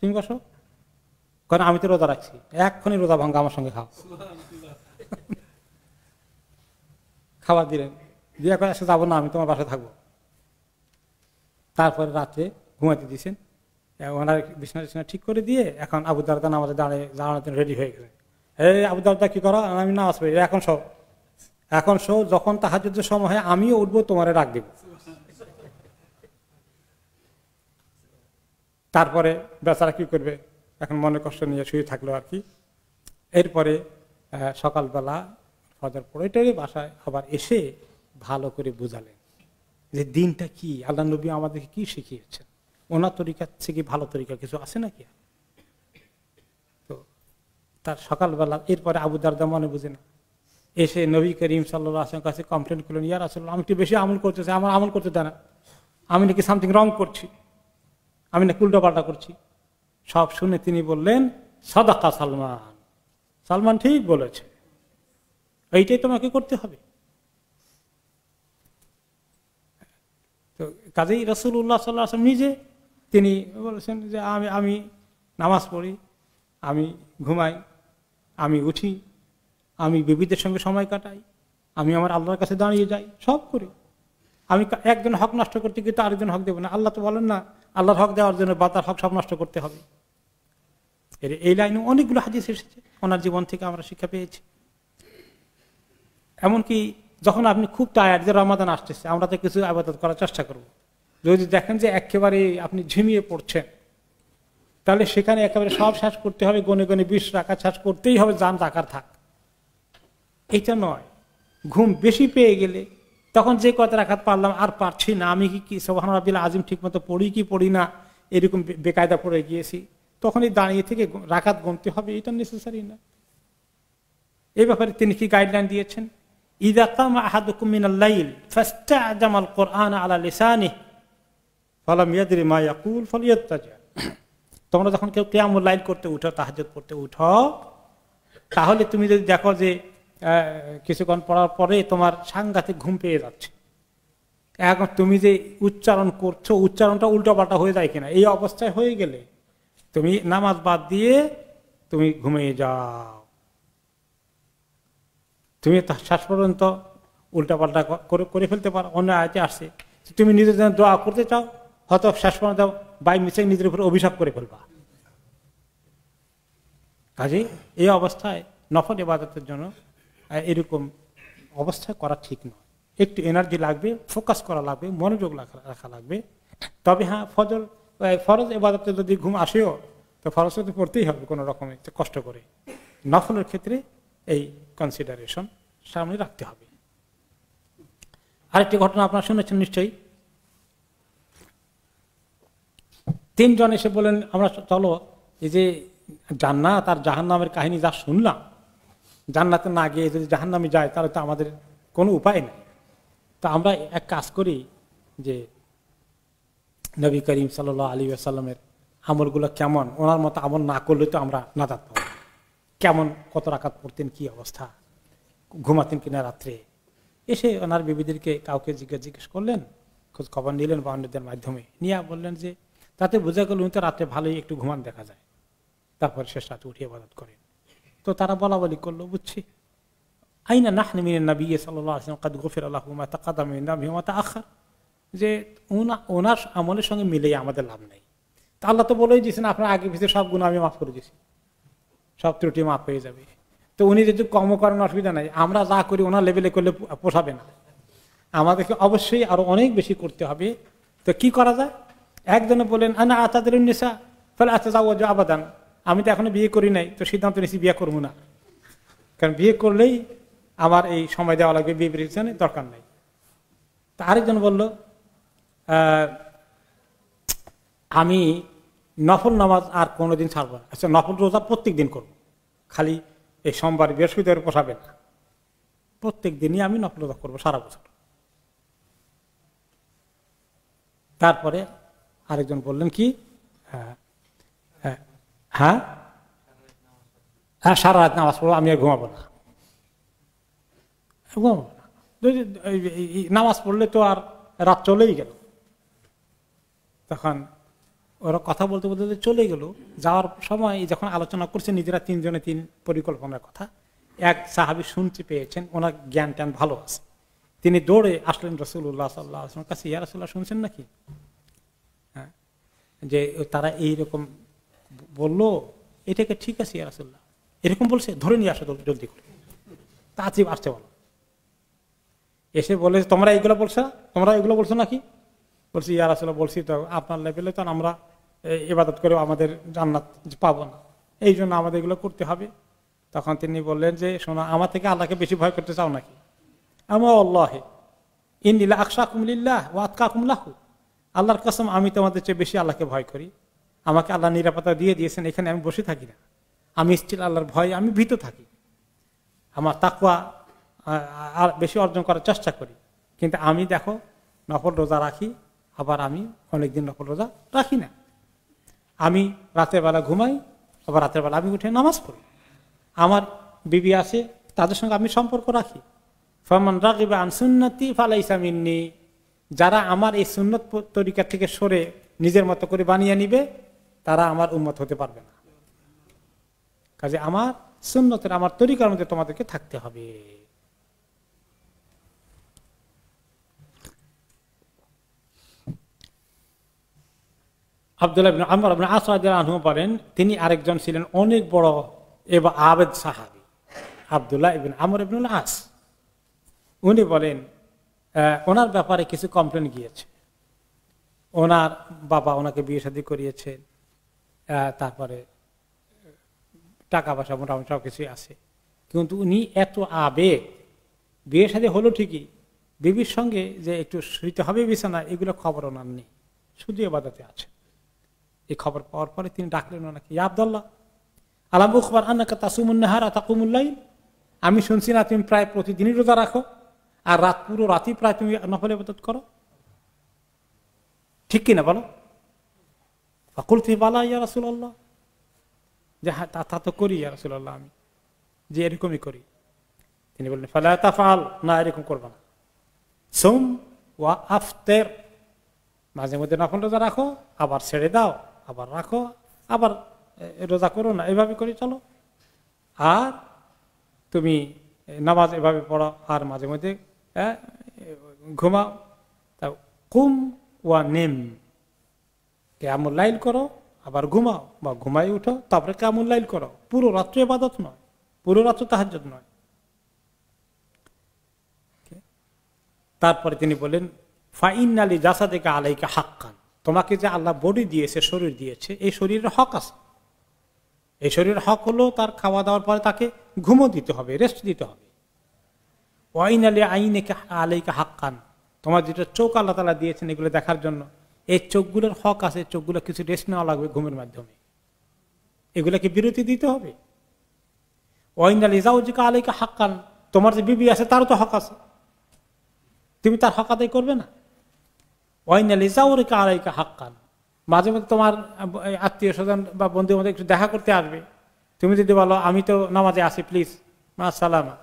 তুমি বসো কারণ আমি তো রোজা রাখছি এক্ষুনি রোজা ভাঙ্গা আমার সঙ্গে খাও খাবার দিলেন দিয়ে এখন এসে আচ্ছা, যাবো না আমি তোমার বাসায় থাকবো তারপরে রাত্রে ঘুমাতে দিয়েছেন হ্যাঁ, ওনার বিছনা টিছনা ঠিক করে দিয়ে এখন আবু দারদা নামাজে দাঁড়িয়ে দাঁড়ানোর জন্য রেডি হয়ে গেলে হে আবু দারদা কি করো আমি নামাজ পড়ি এখন সব এখন শো যখন তাহাজুদের সময় হয় আমিও উঠবো তোমারে রাখ দেব তারপরে বেচারা কি করবে এখন মনে কষ্ট নিয়ে শুয়ে থাকলো আর কি এরপরে সকালবেলা ফজর পড়েটারে বাসায় আবার এসে ভালো করে বুঝালেন যে দিনটা কি আল্লাহ নবী আমাদেরকে কি শিখিয়েছেন ওনার তরিকার থেকে ভালো তরিকা কিছু আছে নাকি তো তার সকালবেলা এরপরে আবু দারদা মনে বুঝে না এসে নবী করিম সাল্লা আসলাম কাছে কমপ্লেন করলেন ইয়ার আসল আমি একটু বেশি আমল করতেছি আমার আমল করতে দেয় না আমি নাকি সামথিং রং করছি আমি না উল্টোপাল্টা করছি সব শুনে তিনি বললেন সাদাকা সালমান সালমান ঠিক বলেছে এইটাই তোমাকে করতে হবে তো কাজেই রসুল উল্লাহ সাল্লাহ আসলাম নিজে তিনি বলেছেন যে আমি আমি নামাজ পড়ি আমি ঘুমাই আমি উঠি আমি বিবিদের সঙ্গে সময় কাটাই আমি আমার আল্লাহর কাছে দাঁড়িয়ে যাই সব করি আমি একজন হক নষ্ট করতে গিয়ে তো আরেকজন হক দেবো না আল্লাহ তো বলেন না আল্লাহর হক দেওয়ার জন্য বাতার হক সব নষ্ট করতে হবে এর এই লাইনে অনেকগুলো হাজি এসেছে ওনার জীবন থেকে আমরা শিক্ষা পেয়েছি এমনকি যখন আপনি খুব টায়ার্ড যে রমাদান আসতেছে আমরা তো কিছু আবাদত করার চেষ্টা করবো যদি দেখেন যে একেবারে আপনি ঝিমিয়ে পড়ছেন তাহলে সেখানে একেবারে সব শ্বাস করতে হবে গনে গনে বিষ রাখা শ্বাস করতেই হবে যান রাখার থাক এটা নয় ঘুম বেশি পেয়ে গেলে তখন যে কত রাখাত পারলাম আর পারছি না আমি কি সোহান রাবিল আজিম ঠিকমতো পড়ি কি পড়ি না এরকম বেকায়দা পড়ে গিয়েছি তখনই দাঁড়িয়ে থেকে রাখাত গুনতে হবে এটা নেসেসারি না এই ব্যাপারে তিনি কি গাইডলাইন দিয়েছেন ইদাকাম আহাদুকুমিন আল্লাইল ফাস্টা আজাম আল কোরআন আলা লিসানিহ ফলা মা ইয়াকুল ফল তোমরা যখন কেউ কেয়ামুল লাইল করতে উঠো তাহাজত করতে উঠো তাহলে তুমি যদি দেখো যে কিছুক্ষণ পড়ার পরে তোমার সাংঘাতিক ঘুম পেয়ে যাচ্ছে এখন তুমি যে উচ্চারণ করছো উচ্চারণটা উল্টোপাল্টা হয়ে যায় কিনা এই অবস্থায় হয়ে গেলে তুমি নামাজ বাদ দিয়ে তুমি ঘুমিয়ে যাও তুমি শ্বাস পর্যন্ত উল্টাপাল্টা করে ফেলতে পারো অন্য আয়তে আসছে তুমি নিজের জন্য দোয়া করতে চাও হয়তো শেষ পর্যন্ত বাই মিসে নিজের উপরে অভিশাপ করে ফেলবা কাজে এই অবস্থায় নফল ইবাদতের জন্য এরকম অবস্থা করা ঠিক নয় একটু এনার্জি লাগবে ফোকাস করা লাগবে মনোযোগ রাখা লাগবে তবে হ্যাঁ ফজল ফরজ এবাদতে যদি ঘুম আসেও তো ফরজ তো পড়তেই হবে কোনো রকমে কষ্ট করে নফলের ক্ষেত্রে এই কনসিডারেশন সামনে রাখতে হবে আরেকটি ঘটনা আপনারা শুনেছেন নিশ্চয়ই তিনজন এসে বলেন আমরা চলো এই যে জান্নাত আর জাহান্নামের কাহিনী যা শুনলাম জান্নাতে না গিয়ে যদি জাহান্নামে যায় তাহলে তো আমাদের কোনো উপায় নেই তা আমরা এক কাজ করি যে নবী করিম সাল আলী আসাল্লামের আমলগুলো কেমন ওনার মতো আমল না করলে তো আমরা না পাবো কেমন কত রাখাত পড়তেন কি অবস্থা ঘুমাতেন কিনা রাত্রে এসে ওনার বিবিদেরকে কাউকে জিজ্ঞেস জিজ্ঞেস করলেন খোঁজ খবর নিলেন অন্যদের মাধ্যমে নিয়ে বললেন যে তাতে বোঝা গেল উনি তো রাতে ভালোই একটু ঘুমান দেখা যায় তারপর শেষ রাতে উঠে আবাদত করেন তো তারা বলা বলি করলো বুঝছি আইনা নাহনি মিনে বিয়ে সাল্লাম কাদ গফির কাদাম তাকাদামিমাতা আখার যে ওনার আমলের সঙ্গে মিলেই আমাদের লাভ নেই তা আল্লাহ তো বলেই দিয়েছেন আপনার আগে পিছিয়ে সব গুণ আমি মাফ করে দিয়েছি সব ত্রুটি মাফ হয়ে যাবে তো উনি যদি কর্ম করেন অসুবিধা নাই আমরা যা করি ওনার লেভেলে করলে পোষাবে না আমাদেরকে অবশ্যই আরো অনেক বেশি করতে হবে তো কি করা যায় একজনে বলেন আনা আতাদের নেশা ফলে যে আবাদান আমি তো এখনো বিয়ে করি নাই তো সিদ্ধান্ত নিয়েছি বিয়ে করবো না কারণ বিয়ে করলেই আমার এই সময় দেওয়া লাগবে বিয়ে পিছনে দরকার নেই তা আরেকজন বলল আমি নফল নামাজ আর কোনোদিন ছাড়বো না আচ্ছা নফল রোজা প্রত্যেক দিন করবো খালি এই সোমবার বৃহস্পতিবার পোষাবে না প্রত্যেক দিনই আমি নফল রোজা করবো সারা বছর তারপরে আরেকজন বললেন কি হ্যাঁ, হ্যাঁ হ্যাঁ সারা রাত নামাজ পড়বো আমি আর ঘুমাবো না নামাজ পড়লে তো আর রাত চলেই গেল তখন ওরা কথা বলতে বলতে চলে গেল যাওয়ার সময় যখন আলোচনা করছে নিজেরা তিনজনে তিন পরিকল্পনার কথা এক সাহাবি শুনতে পেয়েছেন ওনার জ্ঞান ট্যান ভালো আছে তিনি দৌড়ে আসলেন রসুল্লাহ সাল্লাহ কাছে ইয়া রসুল্লাহ শুনছেন নাকি যে তারা এই রকম বলল এটাকে ঠিক আছে ইয়ারাসুল্লাহ এরকম বলছে ধরে নিয়ে আসো জলদি করে তাজিব আসতে বলো এসে বলে তোমরা এইগুলো বলছো তোমরা এগুলো বলছো নাকি বলছি ইয়ারাসুল্লাহ বলছি তো আপনার লেভেলে তো আমরা ইবাদত করে আমাদের জান্নাত পাবো না এই জন্য আমাদের এগুলো করতে হবে তখন তিনি বললেন যে শোনো আমার থেকে আল্লাহকে বেশি ভয় করতে চাও নাকি আমি আল্লাহে ইন্দিল্লা আকশা কুমলিল্লাহ ওয়াতকা কুমলাহু আল্লাহর কসম আমি তোমাদের চেয়ে বেশি আল্লাহকে ভয় করি আমাকে আল্লাহ নিরাপত্তা দিয়ে দিয়েছেন এখানে আমি বসে থাকি না আমি স্টিল আল্লাহর ভয়ে আমি ভীত থাকি আমার তাকুয়া আর বেশি অর্জন করার চেষ্টা করি কিন্তু আমি দেখো নকল রোজা রাখি আবার আমি অনেকদিন নকল রোজা রাখি না আমি রাতের বেলা ঘুমাই আবার রাতের বেলা আমি উঠে নামাজ পড়ি আমার বিবি আসে তাদের সঙ্গে আমি সম্পর্ক রাখি ফরমান রাগিবা আনসুন্নতি ফালাইসামিন্নি যারা আমার এই সুন্নত তরিকা থেকে সরে নিজের মতো করে বানিয়ে নিবে তারা আমার উন্মত হতে পারবে না কাজে আমার সুন্নতের আমার তরিকার মধ্যে তোমাদেরকে থাকতে হবে আবদুল্লাহ বলেন তিনি আরেকজন ছিলেন অনেক বড় এবার আবেদ সাহাবি আবদুল্লাহ আমর ইবনুল আস উনি বলেন ওনার ব্যাপারে কিছু কমপ্লেন গিয়েছে ওনার বাবা ওনাকে বিয়ে শাদি করিয়েছে তারপরে টাকা পয়সা মোটামুটি সব কিছুই আছে কিন্তু উনি এত আবেগ বিয়ে শাদী হলো ঠিকই বিবির সঙ্গে যে একটু শুইতে হবে বিছানা এগুলো খবর ওনার নেই শুধু এবাদাতে আছে এই খবর পাওয়ার পরে তিনি ডাকলেন ওনাকে আবদুল্লাহ আলাম উখবর তাসুমুল্লাহার আতাকুমুল্লাই আমি শুনছি না তুমি প্রায় প্রতিদিনই রোজা রাখো আর রাত পুরো রাতি প্রায় তুমি নফল ইবাদত করো ঠিক কিনা বলো ফকুল থেকে বলা ইয়া রাসুল্লাহ যে হ্যাঁ তা তো করি ইয়া রাসুল্লাহ আমি যে এরকমই করি তিনি বললেন ফালা তা ফাল না এরকম করবো না সোম ওয়া আফতের মাঝে মধ্যে নফল রোজা রাখো আবার ছেড়ে দাও আবার রাখো আবার রোজা করো না এভাবে করে চলো আর তুমি নামাজ এভাবে পড়ো আর মাঝে মধ্যে ঘুমাও তা কুম ওয়া নিম কেমন লাইল করো আবার ঘুমাও বা ঘুমাই উঠো তারপরে কেমন লাইল করো পুরো রাত্র এবাদত নয় পুরো রাত্র তাহাজ নয় তারপরে তিনি বলেন ফাইন আলী দেখে আলাইকে হাক্কান তোমাকে যে আল্লাহ বডি দিয়েছে শরীর দিয়েছে এই শরীরের হক আছে এই শরীরের হক হলো তার খাওয়া দাওয়ার পরে তাকে ঘুমো দিতে হবে রেস্ট দিতে হবে ওয়াইন আলী আইনেকে আলাইকে হাক্কান তোমার যেটা চোখ আল্লাহ তালা দিয়েছেন এগুলো দেখার জন্য এই চোখগুলোর হক আছে চোখগুলো কিছু রেস্ট নেওয়া লাগবে ঘুমের মাধ্যমে এগুলোকে বিরতি দিতে হবে ওয়াইন আলী জাউজিকা আলাইকে হাক্কান তোমার যে বিবি আছে তারও তো হক আছে তুমি তার হক আদায় করবে না ওয়াইন আলী জাউরিকা আলাইকে হাক্কান মাঝে মধ্যে তোমার আত্মীয় স্বজন বা বন্ধুর মধ্যে একটু দেখা করতে আসবে তুমি যদি বলো আমি তো নামাজে আছি প্লিজ মা সালামা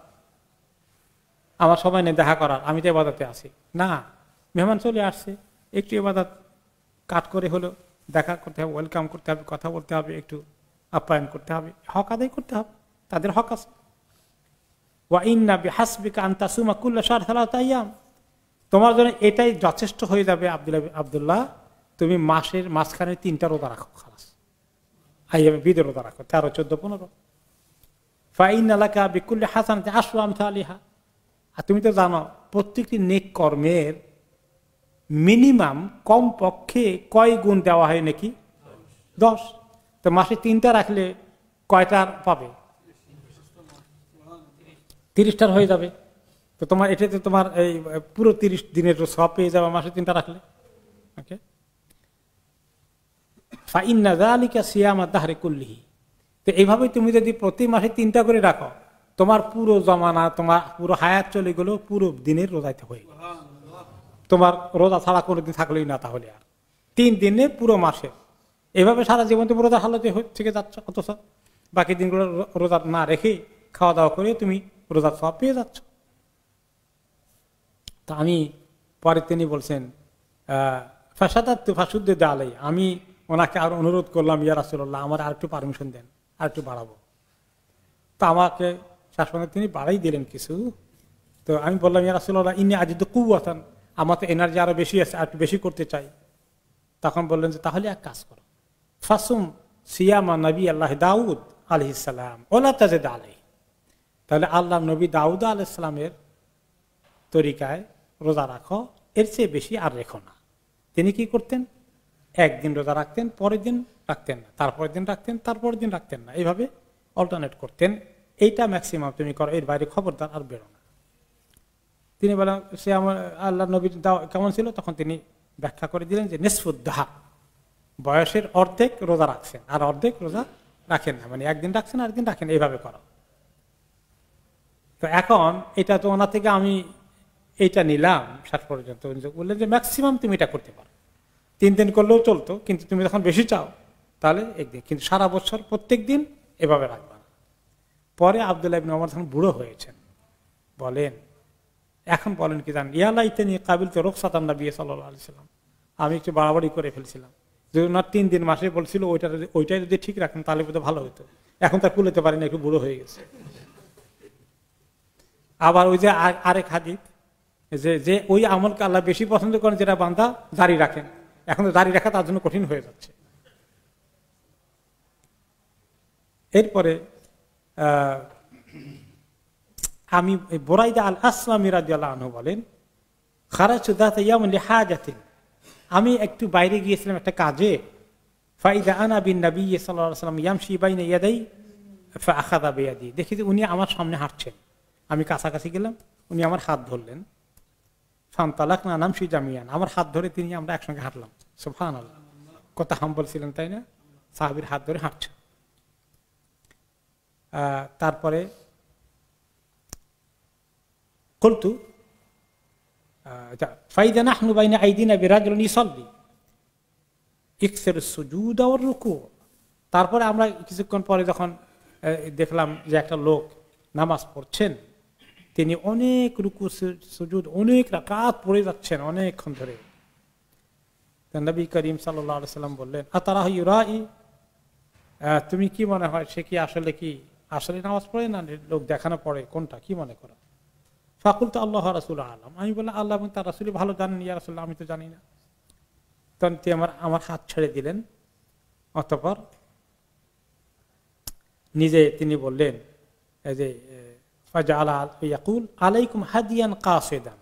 আমার সময় নেই দেখা করার আমি তো এবাদাতে আছি না মেহমান চলে আসছে একটু এবাদাত কাট করে হলো দেখা করতে হবে ওয়েলকাম করতে হবে কথা বলতে হবে একটু আপ্যায়ন করতে হবে হক আদায় করতে হবে তাদের হক আছে তোমার জন্য এটাই যথেষ্ট হয়ে যাবে আবদুল্লাহ আবদুল্লাহ তুমি মাসের মাঝখানে তিনটা রোদা রাখো খালাস আইয়ামে বিদে রোদা রাখো তেরো চোদ্দ পনেরো ফাইন আলাকা বিকুল্লে হাসান আসলাম হা আর তুমি তো জানো প্রত্যেকটি নেক কর্মের মিনিমাম কম পক্ষে কয় গুণ দেওয়া হয় নাকি দশ তো মাসে তিনটা রাখলে কয়টার পাবে তিরিশটার হয়ে যাবে তো তোমার এটাতে তোমার এই পুরো তিরিশ দিনের সব পেয়ে যাবে মাসে তিনটা রাখলে ওকে ফাইন্না আমার দাহারে কুল্লিহি তো এইভাবে তুমি যদি প্রতি মাসে তিনটা করে রাখো তোমার পুরো জমানা তোমার পুরো হায়াত চলে গেল পুরো দিনের রোজাইতে হয়ে গেল তোমার রোজা ছাড়া কোনো দিন থাকলেই না তাহলে আর তিন দিনে পুরো মাসে এভাবে সারা জীবন তুমি রোজা হালাতে থেকে যাচ্ছ অথচ বাকি দিনগুলো রোজা না রেখে খাওয়া দাওয়া করে তুমি রোজার সব পেয়ে যাচ্ছ তা আমি পরে তিনি বলছেন তো ফাঁসুদ্দে দেয়ালে আমি ওনাকে আর অনুরোধ করলাম ইয়ার আসল্লাহ আমার আর একটু পারমিশন দেন আর একটু বাড়াবো তা আমাকে সঙ্গে তিনি বাড়াই দিলেন কিছু তো আমি বললাম ইয়া রাসুল্লাহ ইনি আজ তো কুয়াতন আমার তো এনার্জি আরো বেশি আছে আর বেশি করতে চাই তখন বললেন যে তাহলে এক কাজ করো ফাসুম সিয়ামা নবী আল্লাহ দাউদ ইসালাম ওলা তাজে আলহি তাহলে আল্লাহ নবী দাউদ আলাইসালামের তরিকায় রোজা রাখো এর চেয়ে বেশি আর রেখো না তিনি কি করতেন একদিন রোজা রাখতেন পরের দিন রাখতেন না তারপরের দিন রাখতেন তারপরের দিন রাখতেন না এইভাবে অল্টারনেট করতেন এইটা ম্যাক্সিমাম তুমি করো এর বাইরে খবরদার আর বেরো না তিনি বলেন সে আমার আল্লাহ নবীর দাও কেমন ছিল তখন তিনি ব্যাখ্যা করে দিলেন যে নিঃসুদ্ধা বয়সের অর্ধেক রোজা রাখছেন আর অর্ধেক রোজা রাখেন না মানে একদিন রাখছেন আর একদিন রাখেন এইভাবে করো তো এখন এটা তো ওনা থেকে আমি এইটা নিলাম ষাট পর্যন্ত বললেন যে ম্যাক্সিমাম তুমি এটা করতে পারো তিন দিন করলেও চলতো কিন্তু তুমি যখন বেশি চাও তাহলে একদিন কিন্তু সারা বছর প্রত্যেক দিন এভাবে রাখবা পরে আবদুল্লাহ ইবিন ওমর তখন বুড়ো হয়েছেন বলেন এখন বলেন কি জানেন ইয়ালাইতে নিয়ে কাবিল তো রোগ সাতান বিয়ে সাল্লাম আমি একটু বাড়াবাড়ি করে ফেলছিলাম যদি ওনার তিন দিন মাসে বলছিল ওইটা ওইটাই যদি ঠিক রাখেন তাহলে বোধহয় ভালো হতো এখন তার কুলোতে পারেন একটু বুড়ো হয়ে গেছে আবার ওই যে আরেক হাদিদ যে যে ওই আমলকে আল্লাহ বেশি পছন্দ করেন যেটা বান্দা দাঁড়িয়ে রাখেন এখন তো দাঁড়িয়ে রাখা তার জন্য কঠিন হয়ে যাচ্ছে এরপরে আমি বোরাইদা আল আসলামী রাজিয়াল্লাহ আনহু বলেন খারাচুদাতে ইয়ামলি হাজাতিন আমি একটু বাইরে গিয়েছিলাম একটা কাজে ফাইদা আনা বিন নবী সাল্লাহ বাইন ইয়াদাই আখাদা বেয়াদি দেখি যে উনি আমার সামনে হাঁটছেন আমি কাছাকাছি গেলাম উনি আমার হাত ধরলেন সান্তালাক না নাম জামিয়ান আমার হাত ধরে তিনি আমরা একসঙ্গে হাঁটলাম সোফান আল্লাহ কত হাম বলছিলেন তাই না সাহাবির হাত ধরে হাঁটছেন তারপরে কলতু আচ্ছা, ফাইদানা হনুবাইনা আইদিনা বিরাজল ইসল্লি ইকসের সুযুদ আর রুকু তারপরে আমরা কিছুক্ষণ পরে যখন দেখলাম যে একটা লোক নামাজ পড়ছেন তিনি অনেক রুকু সুজুদ অনেক রাকাত পড়ে যাচ্ছেন অনেকক্ষণ ধরে নবী করিম সাল্লাম বললেন আতারাহ ইউরাই তুমি কি মনে হয় সে কি আসলে কি আসলে নামাজ পড়ে না লোক দেখানো পড়ে কোনটা কি মনে করো ফাকুল তো আল্লাহ রাসুল আলম আমি বললাম আল্লাহ এবং তার রাসুলি ভালো জানেন ইয়া রাসুল্লাহ আমি তো জানি না তখন তিনি আমার আমার হাত ছেড়ে দিলেন অতপর নিজে তিনি বললেন যে ইয়াকুল আলাইকুম হাদিয়ান কাসেদান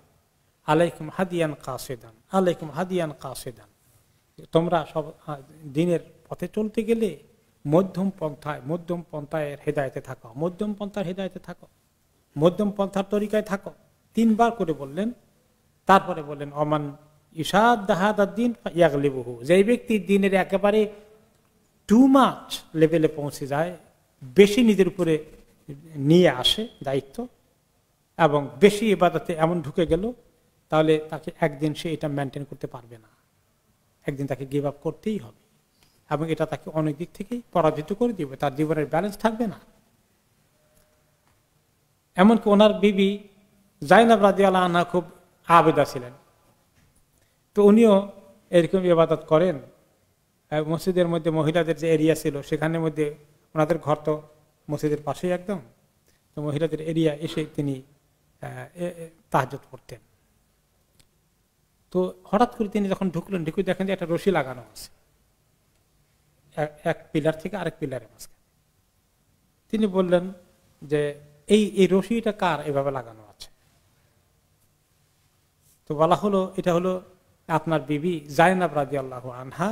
আলাইকুম হাদিয়ান কাসেদান আলাইকুম হাদিয়ান কাসেদান তোমরা সব দিনের পথে চলতে গেলে মধ্যম পন্থায় মধ্যম পন্থায় হেদায়তে থাকো মধ্যম পন্থার হেদায়তে থাকো মধ্যম পন্থার তরিকায় থাকো তিনবার করে বললেন তারপরে বললেন অমান ইসাদ দাহাদাদ্দিন ইয়াগলিবহু যেই ব্যক্তি দিনের একেবারে টু মাছ লেভেলে পৌঁছে যায় বেশি নিজের উপরে নিয়ে আসে দায়িত্ব এবং বেশি এবাদাতে এমন ঢুকে গেল তাহলে তাকে একদিন সে এটা মেনটেন করতে পারবে না একদিন তাকে গিভ আপ করতেই হবে এবং এটা তাকে অনেক দিক থেকেই পরাজিত করে দিবে তার জীবনের ব্যালেন্স থাকবে না এমনকি ওনার বিবি জাইনাব রাজি আল্লাহ খুব আবেদা ছিলেন তো উনিও এরকম ইবাদত করেন মসজিদের মধ্যে মহিলাদের যে এরিয়া ছিল সেখানের মধ্যে ওনাদের ঘর তো মসজিদের পাশেই একদম তো মহিলাদের এরিয়া এসে তিনি তাহাজত করতেন তো হঠাৎ করে তিনি যখন ঢুকলেন ঢুকে দেখেন যে একটা রশি লাগানো আছে এক পিলার থেকে আরেক পিলারের মাঝখানে তিনি বললেন যে এই এই রশিটা কার এভাবে লাগানো আছে তো বলা হলো এটা হলো আপনার বিবি জায়নাব রাজি আল্লাহ আনহা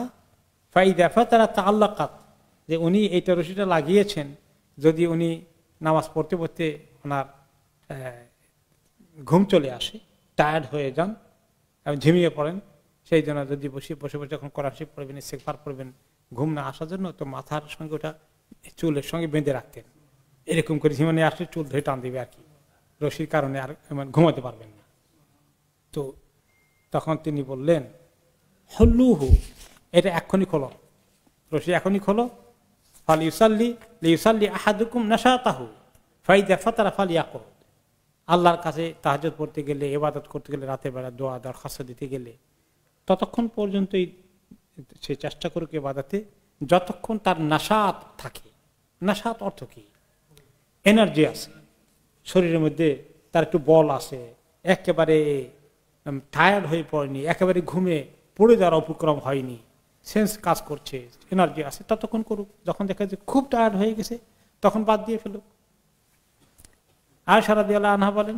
ফাই দেখা তারা তাল্লাকাত যে উনি এইটা রশিটা লাগিয়েছেন যদি উনি নামাজ পড়তে পড়তে ওনার ঘুম চলে আসে টায়ার্ড হয়ে যান ঝিমিয়ে পড়েন সেই জন্য যদি বসে বসে বসে যখন করাশি পড়বেন সেফার পড়বেন ঘুম না আসার জন্য তো মাথার সঙ্গে ওটা চুলের সঙ্গে বেঁধে রাখতেন এরকম করে ঝিমানে আসলে চুল ধরে টান দেবে আর কি রশির কারণে আর ঘুমাতে পারবেন না তো তখন তিনি বললেন হু এটা এখনই খোলো রশি এখনই খোলো ফাল ইউসাল্লি ইউসাল্লি আহাদুকুম নাশা তাহু ফাইদা তারা ফাল ইয়াকুর আল্লাহর কাছে তাহাজত পড়তে গেলে এবাদত করতে গেলে রাতের বেলা দোয়া দরখাস্ত দিতে গেলে ততক্ষণ পর্যন্তই সে চেষ্টা করুক বাঁধাতে যতক্ষণ তার নাসাত থাকে নাসাত অর্থ কি এনার্জি আছে শরীরের মধ্যে তার একটু বল আছে একেবারে টায়ার্ড হয়ে পড়েনি একেবারে ঘুমে পড়ে যাওয়ার উপক্রম হয়নি সেন্স কাজ করছে এনার্জি আছে ততক্ষণ করুক যখন দেখা যায় খুব টায়ার্ড হয়ে গেছে তখন বাদ দিয়ে ফেলুক আর সারাদিয়াল্লাহ আনহা বলেন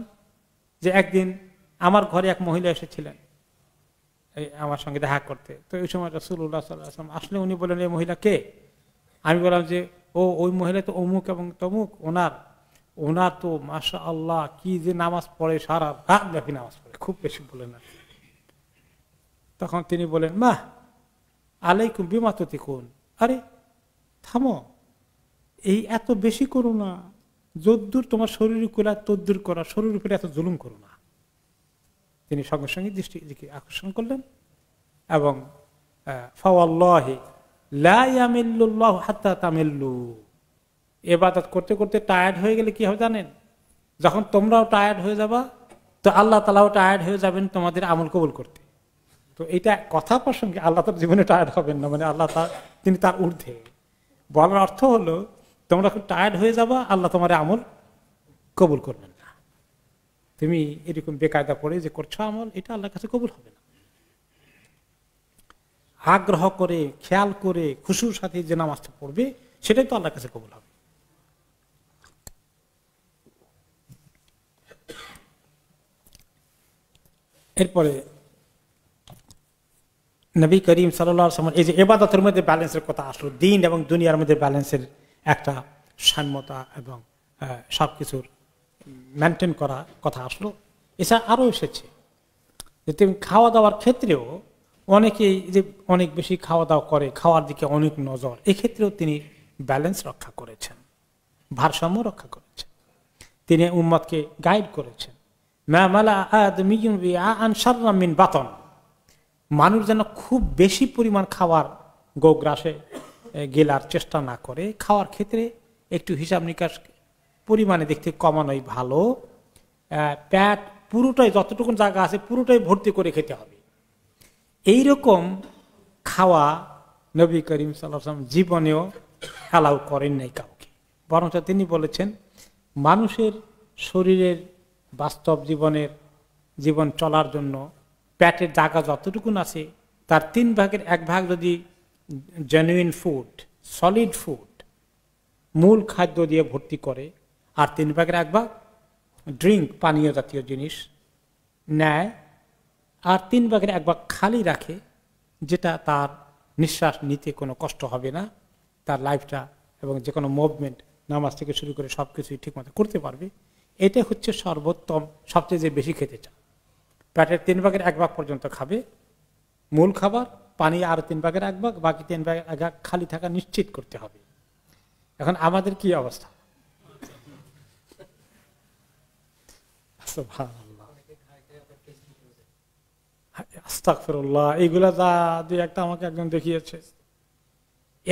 যে একদিন আমার ঘরে এক মহিলা এসেছিলেন আমার সঙ্গে দেখা করতে তো এই সময় রসুল্লাহ সাল্লাম আসলে উনি বলেন এই মহিলা কে আমি বললাম যে ও ওই মহিলা তো অমুক এবং তমুক ওনার ওনার তো মাসা আল্লাহ কি যে নামাজ পড়ে সারা রাত ব্যাপী নামাজ পড়ে খুব বেশি বলে না তখন তিনি বলেন মা আলাইকুম বিমাততি কোন আরে থামো এই এত বেশি করো না যদ্দূর তোমার শরীর কুলা তদ্দূর করা শরীর উপরে এত জুলুম করো না তিনি সঙ্গে সঙ্গে দৃষ্টি দিকে আকর্ষণ করলেন এবং তামিল্লু এবাদত করতে করতে টায়ার্ড হয়ে গেলে কি হবে জানেন যখন তোমরাও টায়ার্ড হয়ে যাবা তো আল্লাহ তালাও টায়ার্ড হয়ে যাবেন তোমাদের আমল কবুল করতে তো এটা কথা প্রসঙ্গে আল্লাহ তার জীবনে টায়ার্ড হবেন না মানে আল্লাহ তার তিনি তার ঊর্ধ্বে বলার অর্থ হলো তোমরা খুব টায়ার্ড হয়ে যাবা আল্লাহ তোমার আমল কবুল করবেন তুমি এরকম বেকায়দা পড়ে যে করছো আমল এটা আল্লাহর কাছে কবুল হবে না আগ্রহ করে খেয়াল করে খুশুর সাথে যে নামাজটা পড়বে সেটাই তো আল্লাহর কাছে কবুল হবে এরপরে নবী করিম সাল্লাম এই যে এবাদতের মধ্যে ব্যালেন্সের কথা আসলো দিন এবং দুনিয়ার মধ্যে ব্যালেন্সের একটা সাম্যতা এবং সবকিছুর মেনটেন করা কথা আসলো এছাড়া আরও এসেছে যে তুমি খাওয়া দাওয়ার ক্ষেত্রেও অনেকেই যে অনেক বেশি খাওয়া দাওয়া করে খাওয়ার দিকে অনেক নজর এক্ষেত্রেও তিনি ব্যালেন্স রক্ষা করেছেন ভারসাম্য রক্ষা করেছেন তিনি উম্মতকে গাইড করেছেন বাতন মানুষ যেন খুব বেশি পরিমাণ খাওয়ার গোগ্রাসে গেলার চেষ্টা না করে খাওয়ার ক্ষেত্রে একটু হিসাব নিকাশ পরিমাণে দেখতে কমানোই ভালো প্যাট পুরোটাই যতটুকু জায়গা আছে পুরোটাই ভর্তি করে খেতে হবে এই রকম খাওয়া নবী করিম সাল্লাম জীবনেও অ্যালাউ করেন নাই কাউকে বরঞ্চ তিনি বলেছেন মানুষের শরীরের বাস্তব জীবনের জীবন চলার জন্য প্যাটের জায়গা যতটুকুন আছে তার তিন ভাগের এক ভাগ যদি জেনুইন ফুড সলিড ফুড মূল খাদ্য দিয়ে ভর্তি করে আর তিন ভাগের এক ভাগ ড্রিঙ্ক পানীয় জাতীয় জিনিস নেয় আর তিন ভাগের এক ভাগ খালি রাখে যেটা তার নিঃশ্বাস নিতে কোনো কষ্ট হবে না তার লাইফটা এবং যে কোনো মুভমেন্ট নামাজ থেকে শুরু করে সব কিছুই ঠিকমতো করতে পারবে এটা হচ্ছে সর্বোত্তম সবচেয়ে যে বেশি খেতে চায় প্যাটের তিন ভাগের এক ভাগ পর্যন্ত খাবে মূল খাবার পানি আর তিন ভাগের এক ভাগ বাকি তিন ভাগের এক ভাগ খালি থাকা নিশ্চিত করতে হবে এখন আমাদের কি অবস্থা আস্তাকফিরুল্লাহ এগুলো যা দুই একটা আমাকে একজন দেখিয়েছে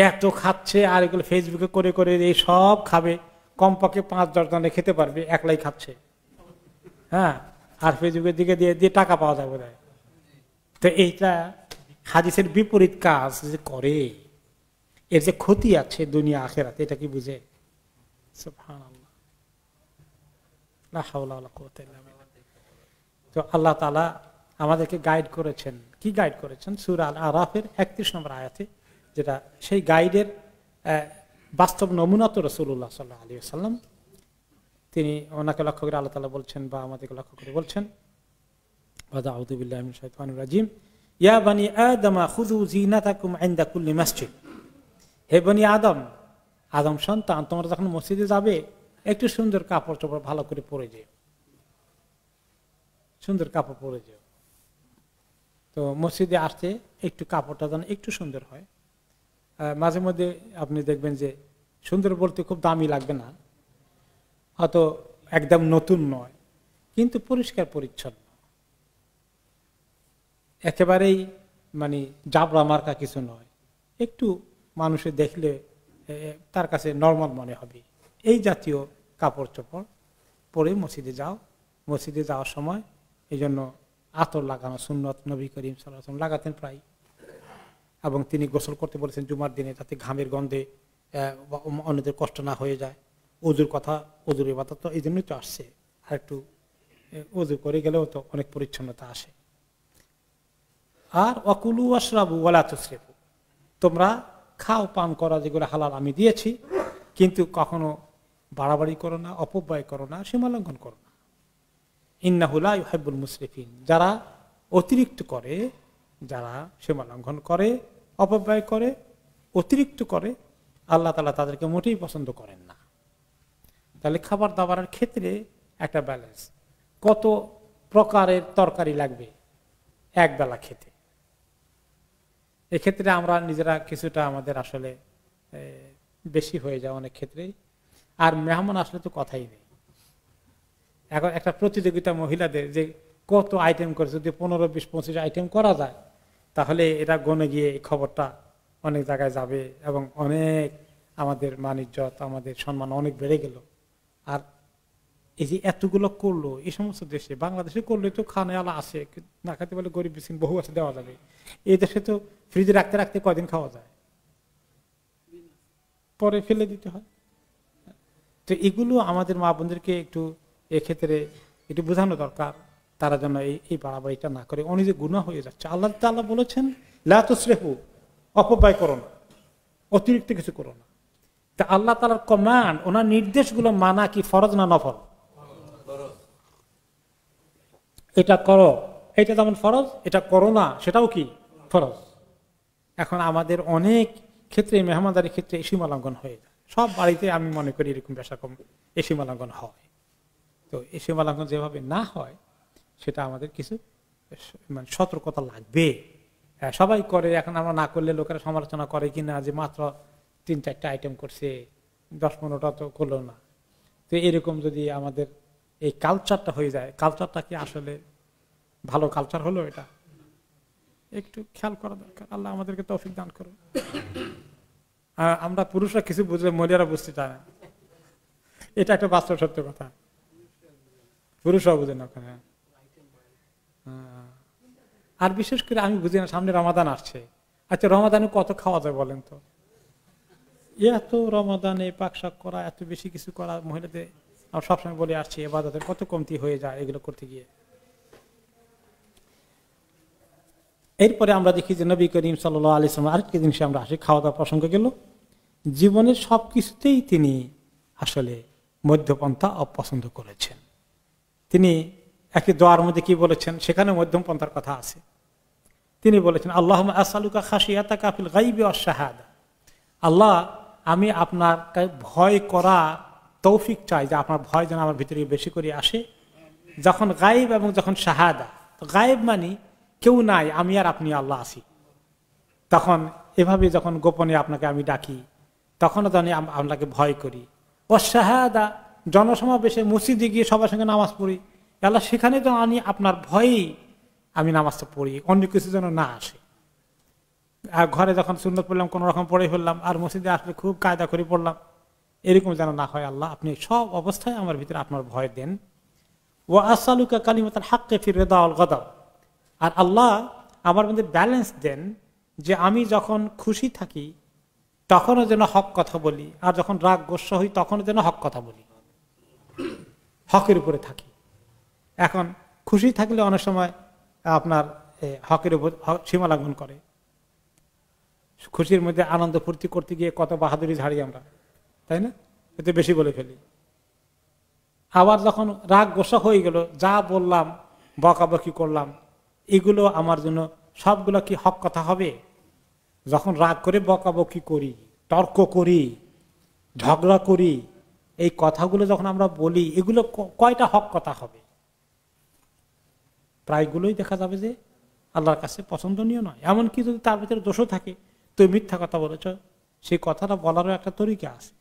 এত খাচ্ছে আর এগুলো ফেসবুকে করে করে এই সব খাবে কমপক্ষে পাঁচ জনে খেতে পারবে একলাই খাচ্ছে হ্যাঁ আর ফেসবুকের দিকে দিয়ে দিয়ে টাকা পাওয়া যাবে বোধ তো এইটা হাদিসের বিপরীত কাজ যে করে এর যে ক্ষতি আছে দুনিয়া আখেরাতে এটা কি বুঝে তো আল্লাহ তালা আমাদেরকে গাইড করেছেন কি গাইড করেছেন সুর আল আরাফের একত্রিশ নম্বর আয়াতে যেটা সেই গাইডের বাস্তব নমুনা তো রসুল্লাহ সাল্লাহ আলী আসাল্লাম তিনি ওনাকে লক্ষ্য করে আল্লাহ তালা বলছেন বা আমাদেরকে লক্ষ্য করে বলছেন ইয়া আদমা কুল্লি মসজিদ হে আদম আদম সন্তান তোমরা যখন মসজিদে যাবে একটু সুন্দর কাপড় চোপড় ভালো করে পরে যেও সুন্দর কাপড় পরে যেও তো মসজিদে আসতে একটু কাপড়টা যেন একটু সুন্দর হয় মাঝে মধ্যে আপনি দেখবেন যে সুন্দর বলতে খুব দামি লাগবে না হয়তো একদম নতুন নয় কিন্তু পরিষ্কার পরিচ্ছন্ন একেবারেই মানে জাবড়া মার্কা কিছু নয় একটু মানুষে দেখলে তার কাছে নর্মাল মনে হবে এই জাতীয় কাপড় চোপড় পরে মসজিদে যাও মসজিদে যাওয়ার সময় এই জন্য আতর লাগানো সুন্নত নবী করিম সাল্লাম লাগাতেন প্রায় এবং তিনি গোসল করতে বলেছেন জুমার দিনে যাতে ঘামের গন্ধে অন্যদের কষ্ট না হয়ে যায় অজুর কথা অজুর বাতা তো এই জন্যই তো আসছে আর একটু অজু করে গেলেও তো অনেক পরিচ্ছন্নতা আসে আর অকুলু আশরাবু ওলা তুশ্রেপু তোমরা খাও পান করা যেগুলো হালাল আমি দিয়েছি কিন্তু কখনো বাড়াবাড়ি করো না অপব্যয় করো না সীমালঙ্ঘন করো না ইন্নাহুলা ইহাবুল মুসরিফিন যারা অতিরিক্ত করে যারা সীমালঙ্ঘন করে অপব্যয় করে অতিরিক্ত করে আল্লাহ তালা তাদেরকে মোটেই পছন্দ করেন না তাহলে খাবার দাবারের ক্ষেত্রে একটা ব্যালেন্স কত প্রকারের তরকারি লাগবে একবেলা খেতে এক্ষেত্রে আমরা নিজেরা কিছুটা আমাদের আসলে বেশি হয়ে যায় অনেক ক্ষেত্রেই আর মেহমান আসলে তো কথাই নেই এখন একটা প্রতিযোগিতা মহিলাদের যে কত আইটেম করে যদি পনেরো বিশ পঁচিশ আইটেম করা যায় তাহলে এটা গনে গিয়ে এই খবরটা অনেক জায়গায় যাবে এবং অনেক আমাদের মানিজ্যত আমাদের সম্মান অনেক বেড়ে গেল আর এই যে এতগুলো করলো এই সমস্ত দেশে বাংলাদেশে করলে তো খানে আলা আসে না খাতে বলে গরিব বিসিন বহু আছে দেওয়া যাবে এই দেশে তো ফ্রিজে রাখতে রাখতে কয়দিন খাওয়া যায় পরে ফেলে দিতে হয় তো এগুলো আমাদের মা বোনদেরকে একটু এক্ষেত্রে একটু বোঝানো দরকার তারা যেন এই বাড়াবাড়িটা না করে অনেক যে গুণা হয়ে যাচ্ছে আল্লাহ তাল্লাহ বলেছেন লাতসরেহু অপব্যয় করো না অতিরিক্ত কিছু করো না তা আল্লাহ তালার কমান্ড ওনার নির্দেশগুলো মানা কি ফরজ না নফল এটা করো এটা যেমন ফরজ এটা করো না সেটাও কি ফরজ এখন আমাদের অনেক ক্ষেত্রে মেহমানদারির ক্ষেত্রে সীমালঙ্ঘন হয়ে যায় সব বাড়িতে আমি মনে করি এরকম বেশাকম এসি মালাঙ্কন হয় তো এসি মালাঙ্কন যেভাবে না হয় সেটা আমাদের কিছু মানে সতর্কতা লাগবে সবাই করে এখন আমরা না করলে লোকেরা সমালোচনা করে কি না যে মাত্র তিন চারটা আইটেম করছে দশ পনেরোটা তো করলো না তো এরকম যদি আমাদের এই কালচারটা হয়ে যায় কালচারটা কি আসলে ভালো কালচার হলো এটা একটু খেয়াল করা দরকার আল্লাহ আমাদেরকে তফিক দান করুন আমরা পুরুষরা কিছু বুঝলে মহিলারা বুঝতে চায় না এটা একটা বাস্তব সত্য কথা পুরুষরা বুঝে না ওখানে হ্যাঁ। আর বিশেষ করে আমি বুঝি না সামনে রমাদান আসছে আচ্ছা রমাদানে কত খাওয়া যায় বলেন তো এত রমাদানে পাকশাক করা এত বেশি কিছু করা মহিলাদের আমি সবসময় বলে আসছি এবার কত কমতি হয়ে যায় এগুলো করতে গিয়ে এরপরে আমরা দেখি যে নবী করিম সাল্ল আলিয়াম আরেকটি জিনিসে আমরা আসি খাওয়া দাওয়া প্রসঙ্গে গেল জীবনের সব কিছুতেই তিনি আসলে মধ্যপন্থা অপছন্দ করেছেন তিনি একটি দোয়ার মধ্যে কি বলেছেন সেখানে মধ্যম পন্থার কথা আছে তিনি বলেছেন আল্লাহ আসালুকা খাসিয়াতা কাফিল গাইবি অশাহাদা আল্লাহ আমি আপনার ভয় করা তৌফিক চাই যে আপনার ভয় যেন আমার ভিতরে বেশি করে আসে যখন গাইব এবং যখন শাহাদা তো গায়েব মানে কেউ নাই আমি আর আপনি আল্লাহ আছি তখন এভাবে যখন গোপনে আপনাকে আমি ডাকি তখনও তো আমি আপনাকে ভয় করি অসাহাদা জনসমাবেশে মসজিদে গিয়ে সবার সঙ্গে নামাজ পড়ি আল্লাহ সেখানে তো আমি আপনার ভয়েই আমি নামাজটা পড়ি অন্য কিছু যেন না আসে আর ঘরে যখন সুন্দর পড়লাম কোনো রকম পড়ে ফেললাম আর মসজিদে আসলে খুব কায়দা করে পড়লাম এরকম যেন না হয় আল্লাহ আপনি সব অবস্থায় আমার ভিতরে আপনার ভয় দেন ও আসালুকা কালিমাতার হাক্কে ফিরে দাওয়াল গদাও আর আল্লাহ আমার মধ্যে ব্যালেন্স দেন যে আমি যখন খুশি থাকি তখনও যেন হক কথা বলি আর যখন রাগ গোস্ব হই তখনও যেন হক কথা বলি হকের উপরে থাকি এখন খুশি থাকলে অনেক সময় আপনার হকের উপর সীমা লঙ্ঘন করে খুশির মধ্যে আনন্দ ফুর্তি করতে গিয়ে কত বাহাদুরি ঝাড়ি আমরা তাই না এতে বেশি বলে ফেলি আবার যখন রাগ গোসা হয়ে গেল যা বললাম বকাবকি করলাম এগুলো আমার জন্য সবগুলো কি হক কথা হবে যখন রাগ করে বকাবকি করি তর্ক করি ঝগড়া করি এই কথাগুলো যখন আমরা বলি এগুলো কয়টা হক কথা হবে প্রায়গুলোই দেখা যাবে যে আল্লাহর কাছে পছন্দনীয় নয় এমনকি যদি তার ভিতরে দোষও থাকে তুই মিথ্যা কথা বলেছ সেই কথাটা বলারও একটা তরিকা আছে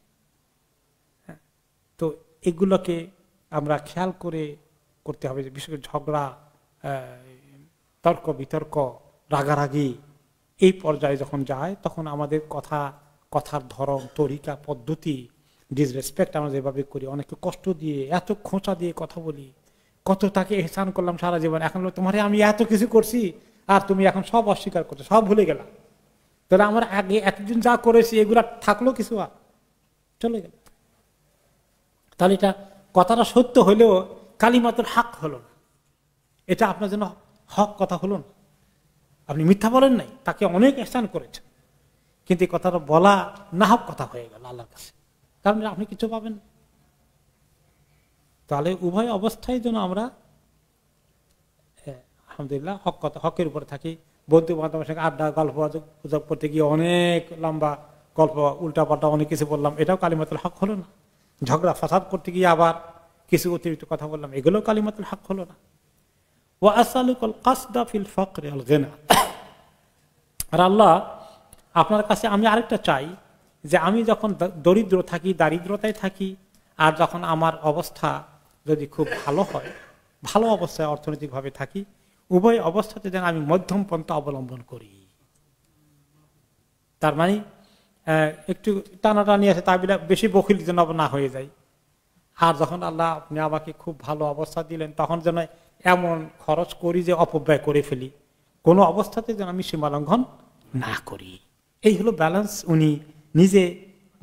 হ্যাঁ, তো এগুলোকে আমরা খেয়াল করে করতে হবে যে বিশেষ করে ঝগড়া তর্ক বিতর্ক রাগারাগি এই পর্যায়ে যখন যায় তখন আমাদের কথা কথার ধরন তরিকা পদ্ধতি ডিসরেসপেক্ট আমরা যেভাবে করি অনেকে কষ্ট দিয়ে এত খোঁচা দিয়ে কথা বলি কত তাকে এহসান করলাম সারা জীবন এখন তোমারে আমি এত কিছু করছি আর তুমি এখন সব অস্বীকার করছো সব ভুলে গেলাম তাহলে আমার আগে এতদিন যা করেছি এগুলা থাকলো কিছু আর চলে গেল তাহলে এটা কথাটা সত্য হলেও কালী মাতার হাক হলো না এটা আপনার জন্য হক কথা হলো না আপনি মিথ্যা বলেন নাই তাকে অনেক স্থান করেছেন কিন্তু এই কথাটা বলা না হক কথা হয়ে গেল আল্লাহর কাছে কারণ আপনি কিছু পাবেন তাহলে উভয় অবস্থায় যেন আমরা আলহামদুলিল্লাহ হক কথা হকের উপরে থাকি বন্ধু বান্ধবের সঙ্গে আড্ডা গল্প গুজব করতে গিয়ে অনেক লম্বা গল্প উল্টা পাল্টা অনেক কিছু বললাম এটাও কালিমাতুল হক হলো না ঝগড়া ফসাদ করতে গিয়ে আবার কিছু অতিরিক্ত কথা বললাম এগুলোও কালিমাতুল হক হলো না ও ফিল আর আল্লাহ আপনার কাছে আমি আরেকটা চাই যে আমি যখন দরিদ্র থাকি দারিদ্রতায় থাকি আর যখন আমার অবস্থা যদি খুব ভালো হয় ভালো অবস্থায় অর্থনৈতিকভাবে থাকি উভয় অবস্থাতে যেন আমি মধ্যম পন্থা অবলম্বন করি তার মানে একটু টানাটানি আছে তা বেশি বকিল যেন না হয়ে যায় আর যখন আল্লাহ আপনি আমাকে খুব ভালো অবস্থা দিলেন তখন যেন এমন খরচ করি যে অপব্যয় করে ফেলি কোনো অবস্থাতে যেন আমি সীমালঙ্ঘন না করি এই হলো ব্যালেন্স উনি নিজে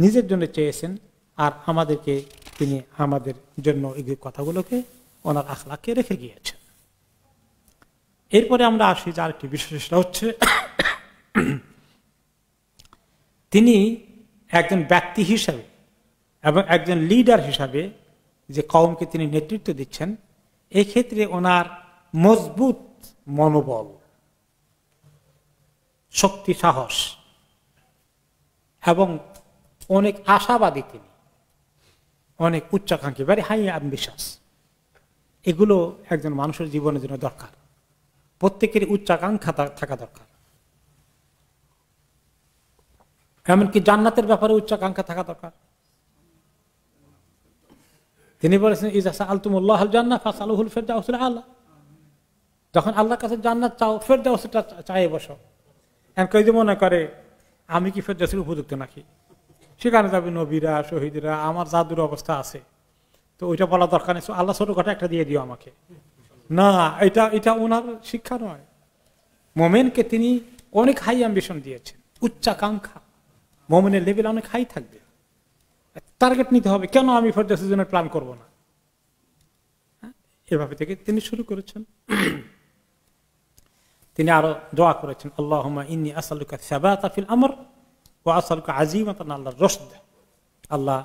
নিজের জন্য চেয়েছেন আর আমাদেরকে তিনি আমাদের জন্য এই কথাগুলোকে ওনার আখলাকে রেখে গিয়েছেন এরপরে আমরা আসি যার একটি বিষয় হচ্ছে তিনি একজন ব্যক্তি হিসাবে এবং একজন লিডার হিসাবে যে কওমকে তিনি নেতৃত্ব দিচ্ছেন এক্ষেত্রে ওনার মজবুত মনোবল শক্তি সাহস এবং অনেক আশাবাদী তিনি অনেক উচ্চাকাঙ্ক্ষী ভেরি হাই অ্যাম্বিশাস এগুলো একজন মানুষের জীবনের জন্য দরকার প্রত্যেকের উচ্চাকাঙ্ক্ষা থাকা দরকার এমনকি জান্নাতের ব্যাপারে উচ্চাকাঙ্ক্ষা থাকা দরকার তিনি বলেছেন ইজাসা আলতুমুল্লাহ জান্না ফাসালুহুল ফেরদাউসুল আল্লাহ যখন আল্লাহর কাছে জান্নাত চাও ফেরদাউসটা চায়ে বসো এখন কেউ মনে করে আমি কি ফেরদাউসের উপযুক্ত নাকি সেখানে যাবে নবীরা শহীদরা আমার জাদুর অবস্থা আছে তো ওইটা বলা দরকার নেই আল্লাহ ঘটা একটা দিয়ে দিও আমাকে না এটা এটা ওনার শিক্ষা নয় মোমেনকে তিনি অনেক হাই অ্যাম্বিশন দিয়েছেন উচ্চাকাঙ্ক্ষা মোমেনের লেভেল অনেক হাই থাকবে টার্গেট নিতে হবে কেন আমি ফর দ্য সিজনের প্ল্যান করব না এভাবে থেকে তিনি শুরু করেছেন তিনি আরো দোয়া করেছেন আল্লাহ আমর ও আসালুকা আজিমাতান আল্লাহ রসদ আল্লাহ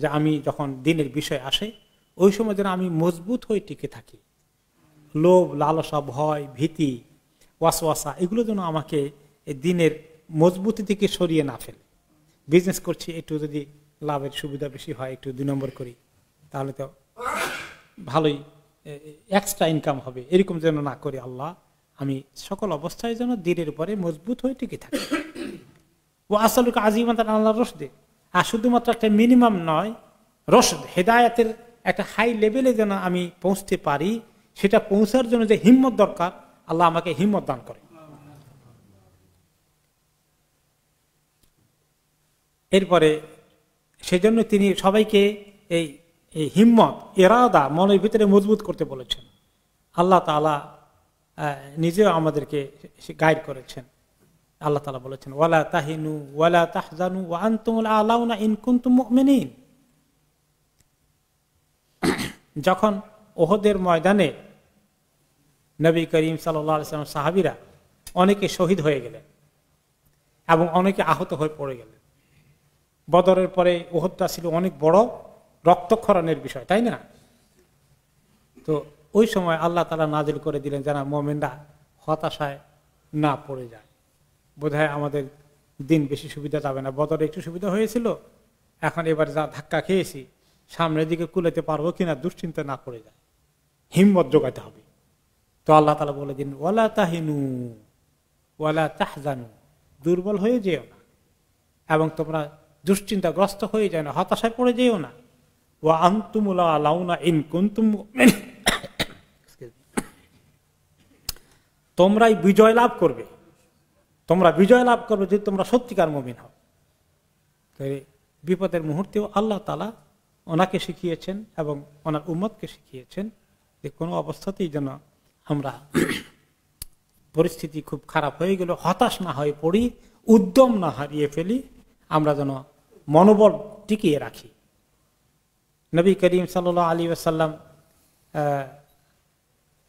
যে আমি যখন দিনের বিষয় আসে ওই সময় যেন আমি মজবুত হয়ে টিকে থাকি লোভ লালসা ভয় ভীতি ওয়াসওয়াসা এগুলো যেন আমাকে দিনের মজবুতি থেকে সরিয়ে না ফেলে বিজনেস করছি একটু যদি লাভের সুবিধা বেশি হয় একটু দুই নম্বর করি তাহলে তো ভালোই এক্সট্রা ইনকাম হবে এরকম যেন না করে আল্লাহ আমি সকল অবস্থায় যেন দিনের উপরে মজবুত হয়ে টিকে থাকি ও আসল আজিমান মাত্র আল্লাহ রস দে আর শুধুমাত্র একটা মিনিমাম নয় রস হেদায়াতের একটা হাই লেভেলে যেন আমি পৌঁছতে পারি সেটা পৌঁছার জন্য যে হিম্মত দরকার আল্লাহ আমাকে হিম্মত দান করে এরপরে সেজন্য তিনি সবাইকে এই এই হিম্মত এরাদা মনের ভিতরে মজবুত করতে বলেছেন আল্লাহ তালা নিজেও আমাদেরকে গাইড করেছেন আল্লাহ তালা বলেছেন ওয়ালা তাহিনু ওয়ালা তাহজানু আন্তমুল আলাউনা ইনকুন্তুম মেনিন যখন ওহদের ময়দানে নবী করিম সাল্লাম সাহাবিরা অনেকে শহীদ হয়ে গেলেন এবং অনেকে আহত হয়ে পড়ে গেলেন বদরের পরে ওহদ্দা ছিল অনেক বড় রক্তক্ষরণের বিষয় তাই না তো ওই সময় আল্লাহ তালা নাজিল করে দিলেন যারা মোমেনরা হতাশায় না পড়ে যায় বোধহয় আমাদের দিন বেশি সুবিধা যাবে না বদরে একটু সুবিধা হয়েছিল এখন এবার যা ধাক্কা খেয়েছি সামনের দিকে কুলেতে পারবো কিনা দুশ্চিন্তা না পড়ে যায় হিম্মত জোগাতে হবে তো আল্লাহ তালা বলে দিন ওয়ালা তাহিনু ওয়ালা তাহজানু দুর্বল হয়ে যেও না এবং তোমরা দুশ্চিন্তাগ্রস্ত হয়ে যায় না হতাশায় পড়ে যেও না ও আন্তুমুলা ইন কুন্তুম তোমরাই বিজয় লাভ করবে তোমরা বিজয় লাভ করবে যদি তোমরা সত্যিকার মমিন হও বিপদের মুহূর্তেও আল্লাহ তালা ওনাকে শিখিয়েছেন এবং ওনার উম্মতকে শিখিয়েছেন যে কোনো অবস্থাতেই যেন আমরা পরিস্থিতি খুব খারাপ হয়ে গেল হতাশ না হয়ে পড়ি উদ্যম না হারিয়ে ফেলি আমরা যেন মনোবল টিকিয়ে রাখি নবী করিম সাল আলী আসাল্লাম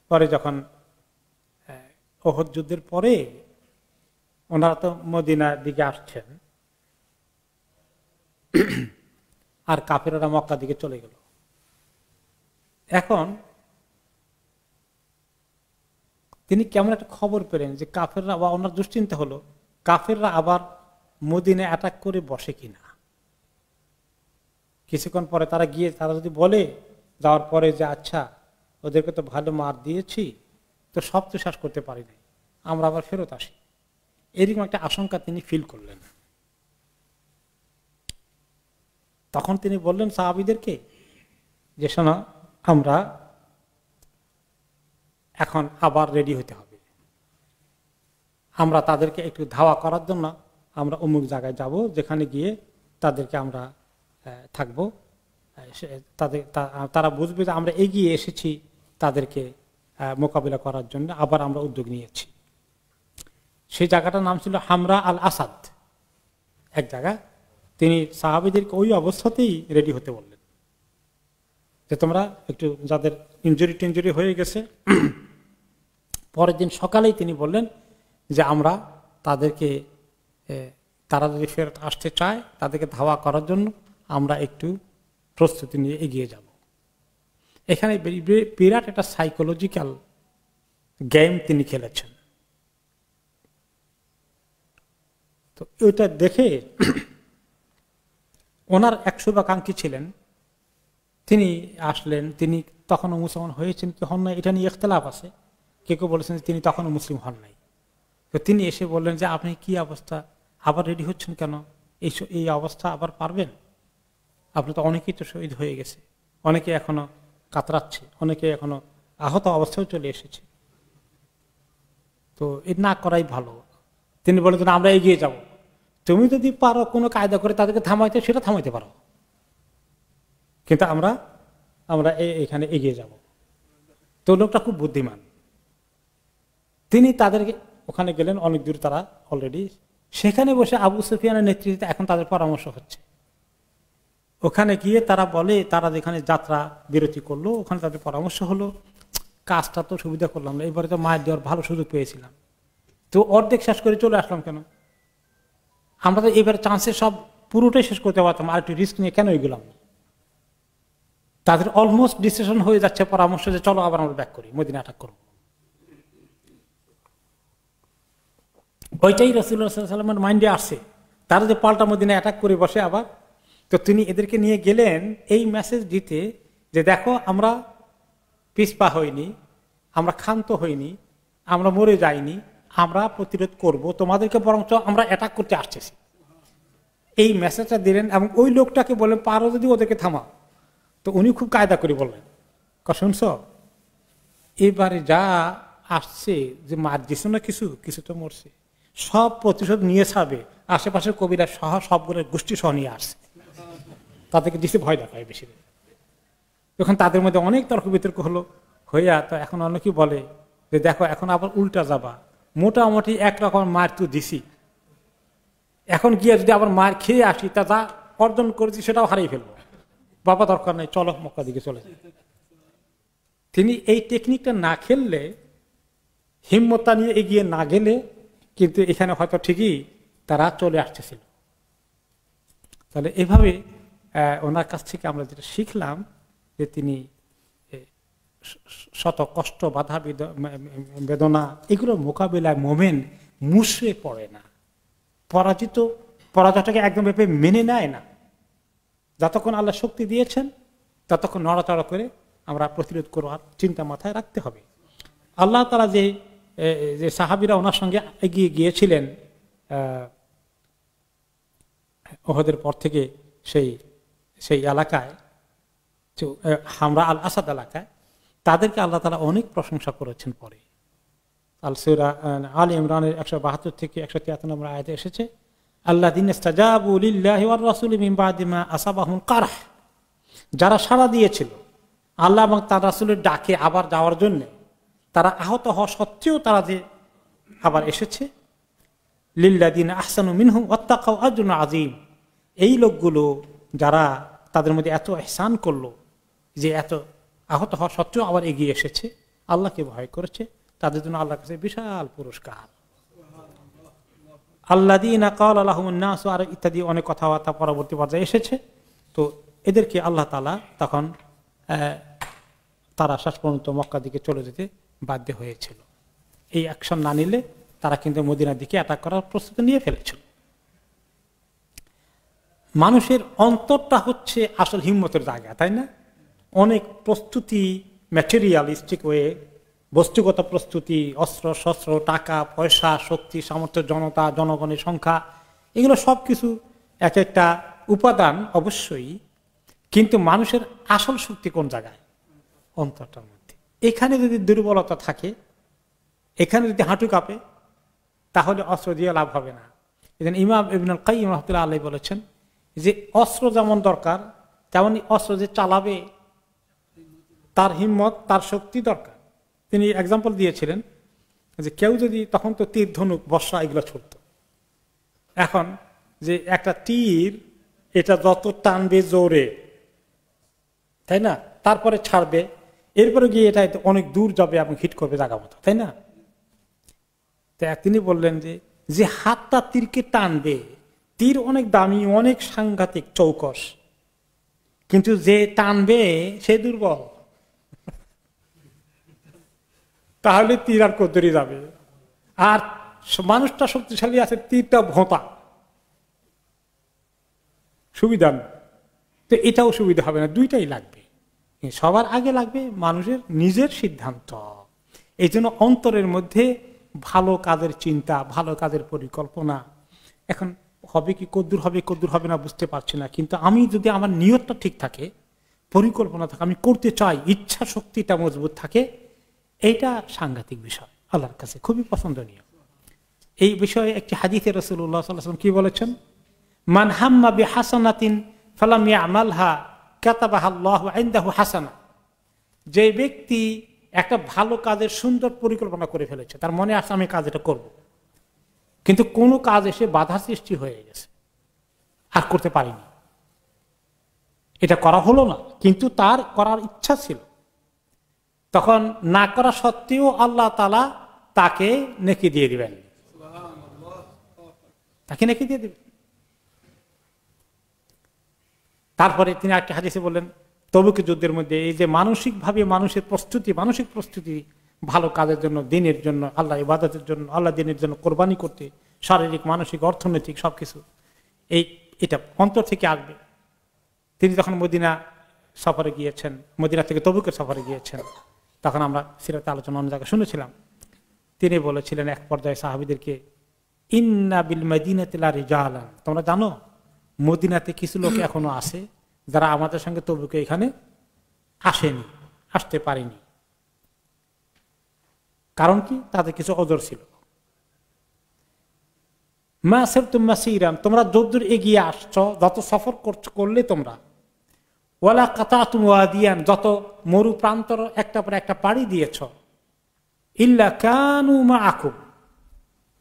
পরে যখন ওহদ যুদ্ধের পরে ওনারা তো মদিনার দিকে আসছেন আর কাফেরা মক্কা দিকে চলে গেল এখন তিনি কেমন একটা খবর পেলেন যে কাফেররা বা ওনার দুশ্চিন্তা হলো কাফেররা আবার মদিনে অ্যাটাক করে বসে কিনা কিছুক্ষণ পরে তারা গিয়ে তারা যদি বলে যাওয়ার পরে যে আচ্ছা ওদেরকে তো ভালো মার দিয়েছি তো সব তো শ্বাস করতে পারি নাই আমরা আবার ফেরত আসি এরকম একটা আশঙ্কা তিনি ফিল করলেন তখন তিনি বললেন সাহাবিদেরকে যে শোনা আমরা এখন আবার রেডি হতে হবে আমরা তাদেরকে একটু ধাওয়া করার জন্য আমরা অমুক জায়গায় যাব যেখানে গিয়ে তাদেরকে আমরা থাকব তাদের তারা বুঝবে যে আমরা এগিয়ে এসেছি তাদেরকে মোকাবিলা করার জন্য আবার আমরা উদ্যোগ নিয়েছি সেই জায়গাটার নাম ছিল হামরা আল আসাদ এক জায়গা তিনি সাহাবিদেরকে ওই অবস্থাতেই রেডি হতে বললেন যে তোমরা একটু যাদের ইঞ্জুরি টিঞ্জুরি হয়ে গেছে পরের দিন সকালেই তিনি বললেন যে আমরা তাদেরকে তারা যদি ফেরত আসতে চায় তাদেরকে ধাওয়া করার জন্য আমরা একটু প্রস্তুতি নিয়ে এগিয়ে যাব এখানে বিরাট একটা সাইকোলজিক্যাল গেম তিনি খেলেছেন তো এটা দেখে ওনার এক শুভাকাঙ্ক্ষী ছিলেন তিনি আসলেন তিনি তখনও মুসলমান হয়েছেন কি হন না এটা নিয়ে ইখতলাফ আছে কে কেউ বলেছেন তিনি তখনও মুসলিম হন নাই তো তিনি এসে বললেন যে আপনি কি অবস্থা আবার রেডি হচ্ছেন কেন এই এই অবস্থা আবার পারবেন আপনি তো অনেকেই তো শহীদ হয়ে গেছে অনেকে এখনো কাতরাচ্ছে অনেকে এখনো আহত অবস্থায় চলে এসেছে তো এ না করাই ভালো তিনি বলেন আমরা এগিয়ে যাব তুমি যদি পারো কোনো কায়দা করে তাদেরকে থামাইতে সেটা থামাইতে পারো কিন্তু আমরা আমরা এখানে এগিয়ে যাব তো লোকটা খুব বুদ্ধিমান তিনি তাদেরকে ওখানে গেলেন অনেক দূর তারা অলরেডি সেখানে বসে আবু সুফিয়ানের নেতৃত্বে এখন তাদের পরামর্শ হচ্ছে ওখানে গিয়ে তারা বলে তারা যেখানে যাত্রা বিরতি করলো ওখানে তাদের পরামর্শ হলো কাজটা তো সুবিধা করলাম না এবারে তো মায়ের দেওয়ার ভালো সুযোগ পেয়েছিলাম তো অর্ধেক শেষ করে চলে আসলাম কেন আমরা তো এবার চান্সে সব পুরোটাই শেষ করতে পারতাম আর একটু রিস্ক নিয়ে কেন এগুলাম তাদের অলমোস্ট ডিসিশন হয়ে যাচ্ছে পরামর্শ যে চলো আবার আমরা ব্যাক করি মোদিন অ্যাটাক করবো ওইটাই রসুল্লাহ সাল্লামের মাইন্ডে আসে তারা যে পাল্টা মদিনা অ্যাটাক করে বসে আবার তো তিনি এদেরকে নিয়ে গেলেন এই মেসেজ দিতে যে দেখো আমরা পিসপা হইনি আমরা ক্ষান্ত হইনি আমরা মরে যাইনি আমরা প্রতিরোধ করব তোমাদেরকে বরঞ্চ আমরা অ্যাটাক করতে আসতেছি এই মেসেজটা দিলেন এবং ওই লোকটাকে বলেন পারো যদি ওদেরকে থামা তো উনি খুব কায়দা করে বললেন শুনছ এবারে যা আসছে যে মার দিস না কিছু কিছু তো মরছে সব প্রতিশোধ নিয়ে ছাবে আশেপাশের কবিরা সহ সবগুলো গোষ্ঠী সহ নিয়ে আসছে তাদেরকে দিতে ভয় দেখায় বেশি এখন তাদের মধ্যে অনেক তর্ক বিতর্ক হলো হইয়া তো এখন অনেকেই বলে যে দেখো এখন আবার উল্টা যাবা মোটামুটি একরকম মার তো দিছি এখন গিয়ে যদি আবার মার খেয়ে আসি তা যা অর্জন করেছি সেটাও হারিয়ে ফেলবো বাবা দরকার নেই চলো মক্কা দিকে চলে যায় তিনি এই টেকনিকটা না খেললে হিম্মতা নিয়ে এগিয়ে না গেলে কিন্তু এখানে হয়তো ঠিকই তারা চলে আসতেছিল তাহলে এভাবে ওনার কাছ থেকে আমরা যেটা শিখলাম যে তিনি শত কষ্ট বাধা বেদনা এগুলোর মোকাবিলায় মোমেন মুসে পড়ে না পরাজিত পরাজয়টাকে একদম ব্যাপে মেনে নেয় না যতক্ষণ আল্লাহ শক্তি দিয়েছেন ততক্ষণ নড়াচড়া করে আমরা প্রতিরোধ করবার চিন্তা মাথায় রাখতে হবে আল্লাহ তারা যে যে সাহাবিরা ওনার সঙ্গে এগিয়ে গিয়েছিলেন ওহদের পর থেকে সেই সেই এলাকায় হামরা আল আসাদ এলাকায় তাদেরকে আল্লাহ তালা অনেক প্রশংসা করেছেন পরে আল সৈরা আল ইমরানের একশো বাহাত্তর থেকে একশো তিয়াত্তর নম্বর আয়তে এসেছে আল্লাহ দিন যারা সাড়া দিয়েছিল আল্লাহ এবং তার রাসুলের ডাকে আবার যাওয়ার জন্যে তারা আহত হওয়া সত্ত্বেও তারা যে আবার এসেছে লিল্লাদিন আহসানু মিনহু অত্যাকাও আজুন আজিম এই লোকগুলো যারা তাদের মধ্যে এত এহসান করলো যে এত আহত হওয়া সত্ত্বেও আবার এগিয়ে এসেছে আল্লাহকে ভয় করেছে তাদের জন্য আল্লাহর কাছে বিশাল পুরস্কার আল্লাদিন আকাল নাস আর ইত্যাদি অনেক কথাবার্তা পরবর্তী পর্যায়ে এসেছে তো এদেরকে আল্লাহ তালা তখন তারা শেষ পর্যন্ত মক্কা দিকে চলে যেতে বাধ্য হয়েছিল এই অ্যাকশন না নিলে তারা কিন্তু মদিনার দিকে অ্যাটাক করার প্রস্তুতি নিয়ে ফেলেছিল মানুষের অন্তরটা হচ্ছে আসল হিম্মতের জায়গা তাই না অনেক প্রস্তুতি ম্যাটেরিয়ালিস্টিক ওয়ে বস্তুগত প্রস্তুতি অস্ত্র শস্ত্র টাকা পয়সা শক্তি সামর্থ্য জনতা জনগণের সংখ্যা এগুলো সব কিছু এক একটা উপাদান অবশ্যই কিন্তু মানুষের আসল শক্তি কোন জায়গায় অন্তরটার মধ্যে এখানে যদি দুর্বলতা থাকে এখানে যদি হাঁটু কাঁপে তাহলে অস্ত্র দিয়ে লাভ হবে না এখানে ইমাম ইবিনুল কাইম রহমতুল্লাহ আল্লাহ বলেছেন যে অস্ত্র যেমন দরকার তেমনই অস্ত্র যে চালাবে তার হিম্মত তার শক্তি দরকার তিনি এক্সাম্পল দিয়েছিলেন যে কেউ যদি তখন তো তীর ধনুক বর্ষা এগুলো ছুটত এখন যে একটা তীর এটা যত টানবে জোরে তাই না তারপরে ছাড়বে এরপরে গিয়ে এটা অনেক দূর যাবে এবং হিট করবে জাগা মতো তাই না তো তিনি বললেন যে যে হাতটা তীরকে টানবে তীর অনেক দামি অনেক সাংঘাতিক চৌকস কিন্তু যে টানবে সে দুর্বল তাহলে তীর আর কদ্দরি যাবে আর মানুষটা শক্তিশালী আছে তীরটা ভোঁতা সুবিধা তো এটাও সুবিধা হবে না দুইটাই লাগবে সবার আগে লাগবে মানুষের নিজের সিদ্ধান্ত এই জন্য অন্তরের মধ্যে ভালো কাজের চিন্তা ভালো কাজের পরিকল্পনা এখন হবে কি কদ্দূর হবে কদ্দূর হবে না বুঝতে পারছি না কিন্তু আমি যদি আমার নিয়তটা ঠিক থাকে পরিকল্পনা থাকে আমি করতে চাই ইচ্ছা শক্তিটা মজবুত থাকে এইটা সাংঘাতিক বিষয় আল্লাহর কাছে খুবই পছন্দনীয় এই বিষয়ে একটি হাজিতে রসুল্লাহ কি বলেছেন মানহাম্মা বি ফালামিয়া আমাল হা আইন্দাহু হাসানা যে ব্যক্তি একটা ভালো কাজের সুন্দর পরিকল্পনা করে ফেলেছে তার মনে আছে আমি কাজ এটা করবো কিন্তু কোনো কাজ এসে বাধা সৃষ্টি হয়ে গেছে আর করতে পারিনি এটা করা হলো না কিন্তু তার করার ইচ্ছা ছিল তখন না করা সত্ত্বেও আল্লাহ তালা তাকে নেকি দিয়ে দিবেন তাকে নেকি দিয়ে দিবেন তারপরে তিনি একটা হাদিসে বললেন তবুকে যুদ্ধের মধ্যে এই যে মানসিকভাবে মানুষের প্রস্তুতি মানসিক প্রস্তুতি ভালো কাজের জন্য দিনের জন্য আল্লাহ ইবাদতের জন্য আল্লাহ দিনের জন্য কোরবানি করতে শারীরিক মানসিক অর্থনৈতিক সব কিছু এই এটা অন্তর থেকে আসবে তিনি যখন মদিনা সফরে গিয়েছেন মদিনা থেকে তবুকে সফরে গিয়েছেন তখন আমরা সিরাতে আলোচনা অন্য জায়গায় শুনেছিলাম তিনি বলেছিলেন এক পর্যায়ে সাহাবিদেরকে ইন্না বিল মদিনা তিলা তোমরা জানো মদিনাতে কিছু লোক এখনো আছে যারা আমাদের সঙ্গে তবুকে এখানে আসেনি আসতে পারেনি কারণ কি তাদের কিছু অজর ছিল মা সের তুম্মা সিরাম তোমরা যদ্দূর এগিয়ে আসছ যত সফর করলে তোমরা ওয়ালা কাতা তুমিয়ান যত মরু প্রান্তর একটা পর একটা পাড়ি দিয়েছ ইল্লা কানু মা আকুব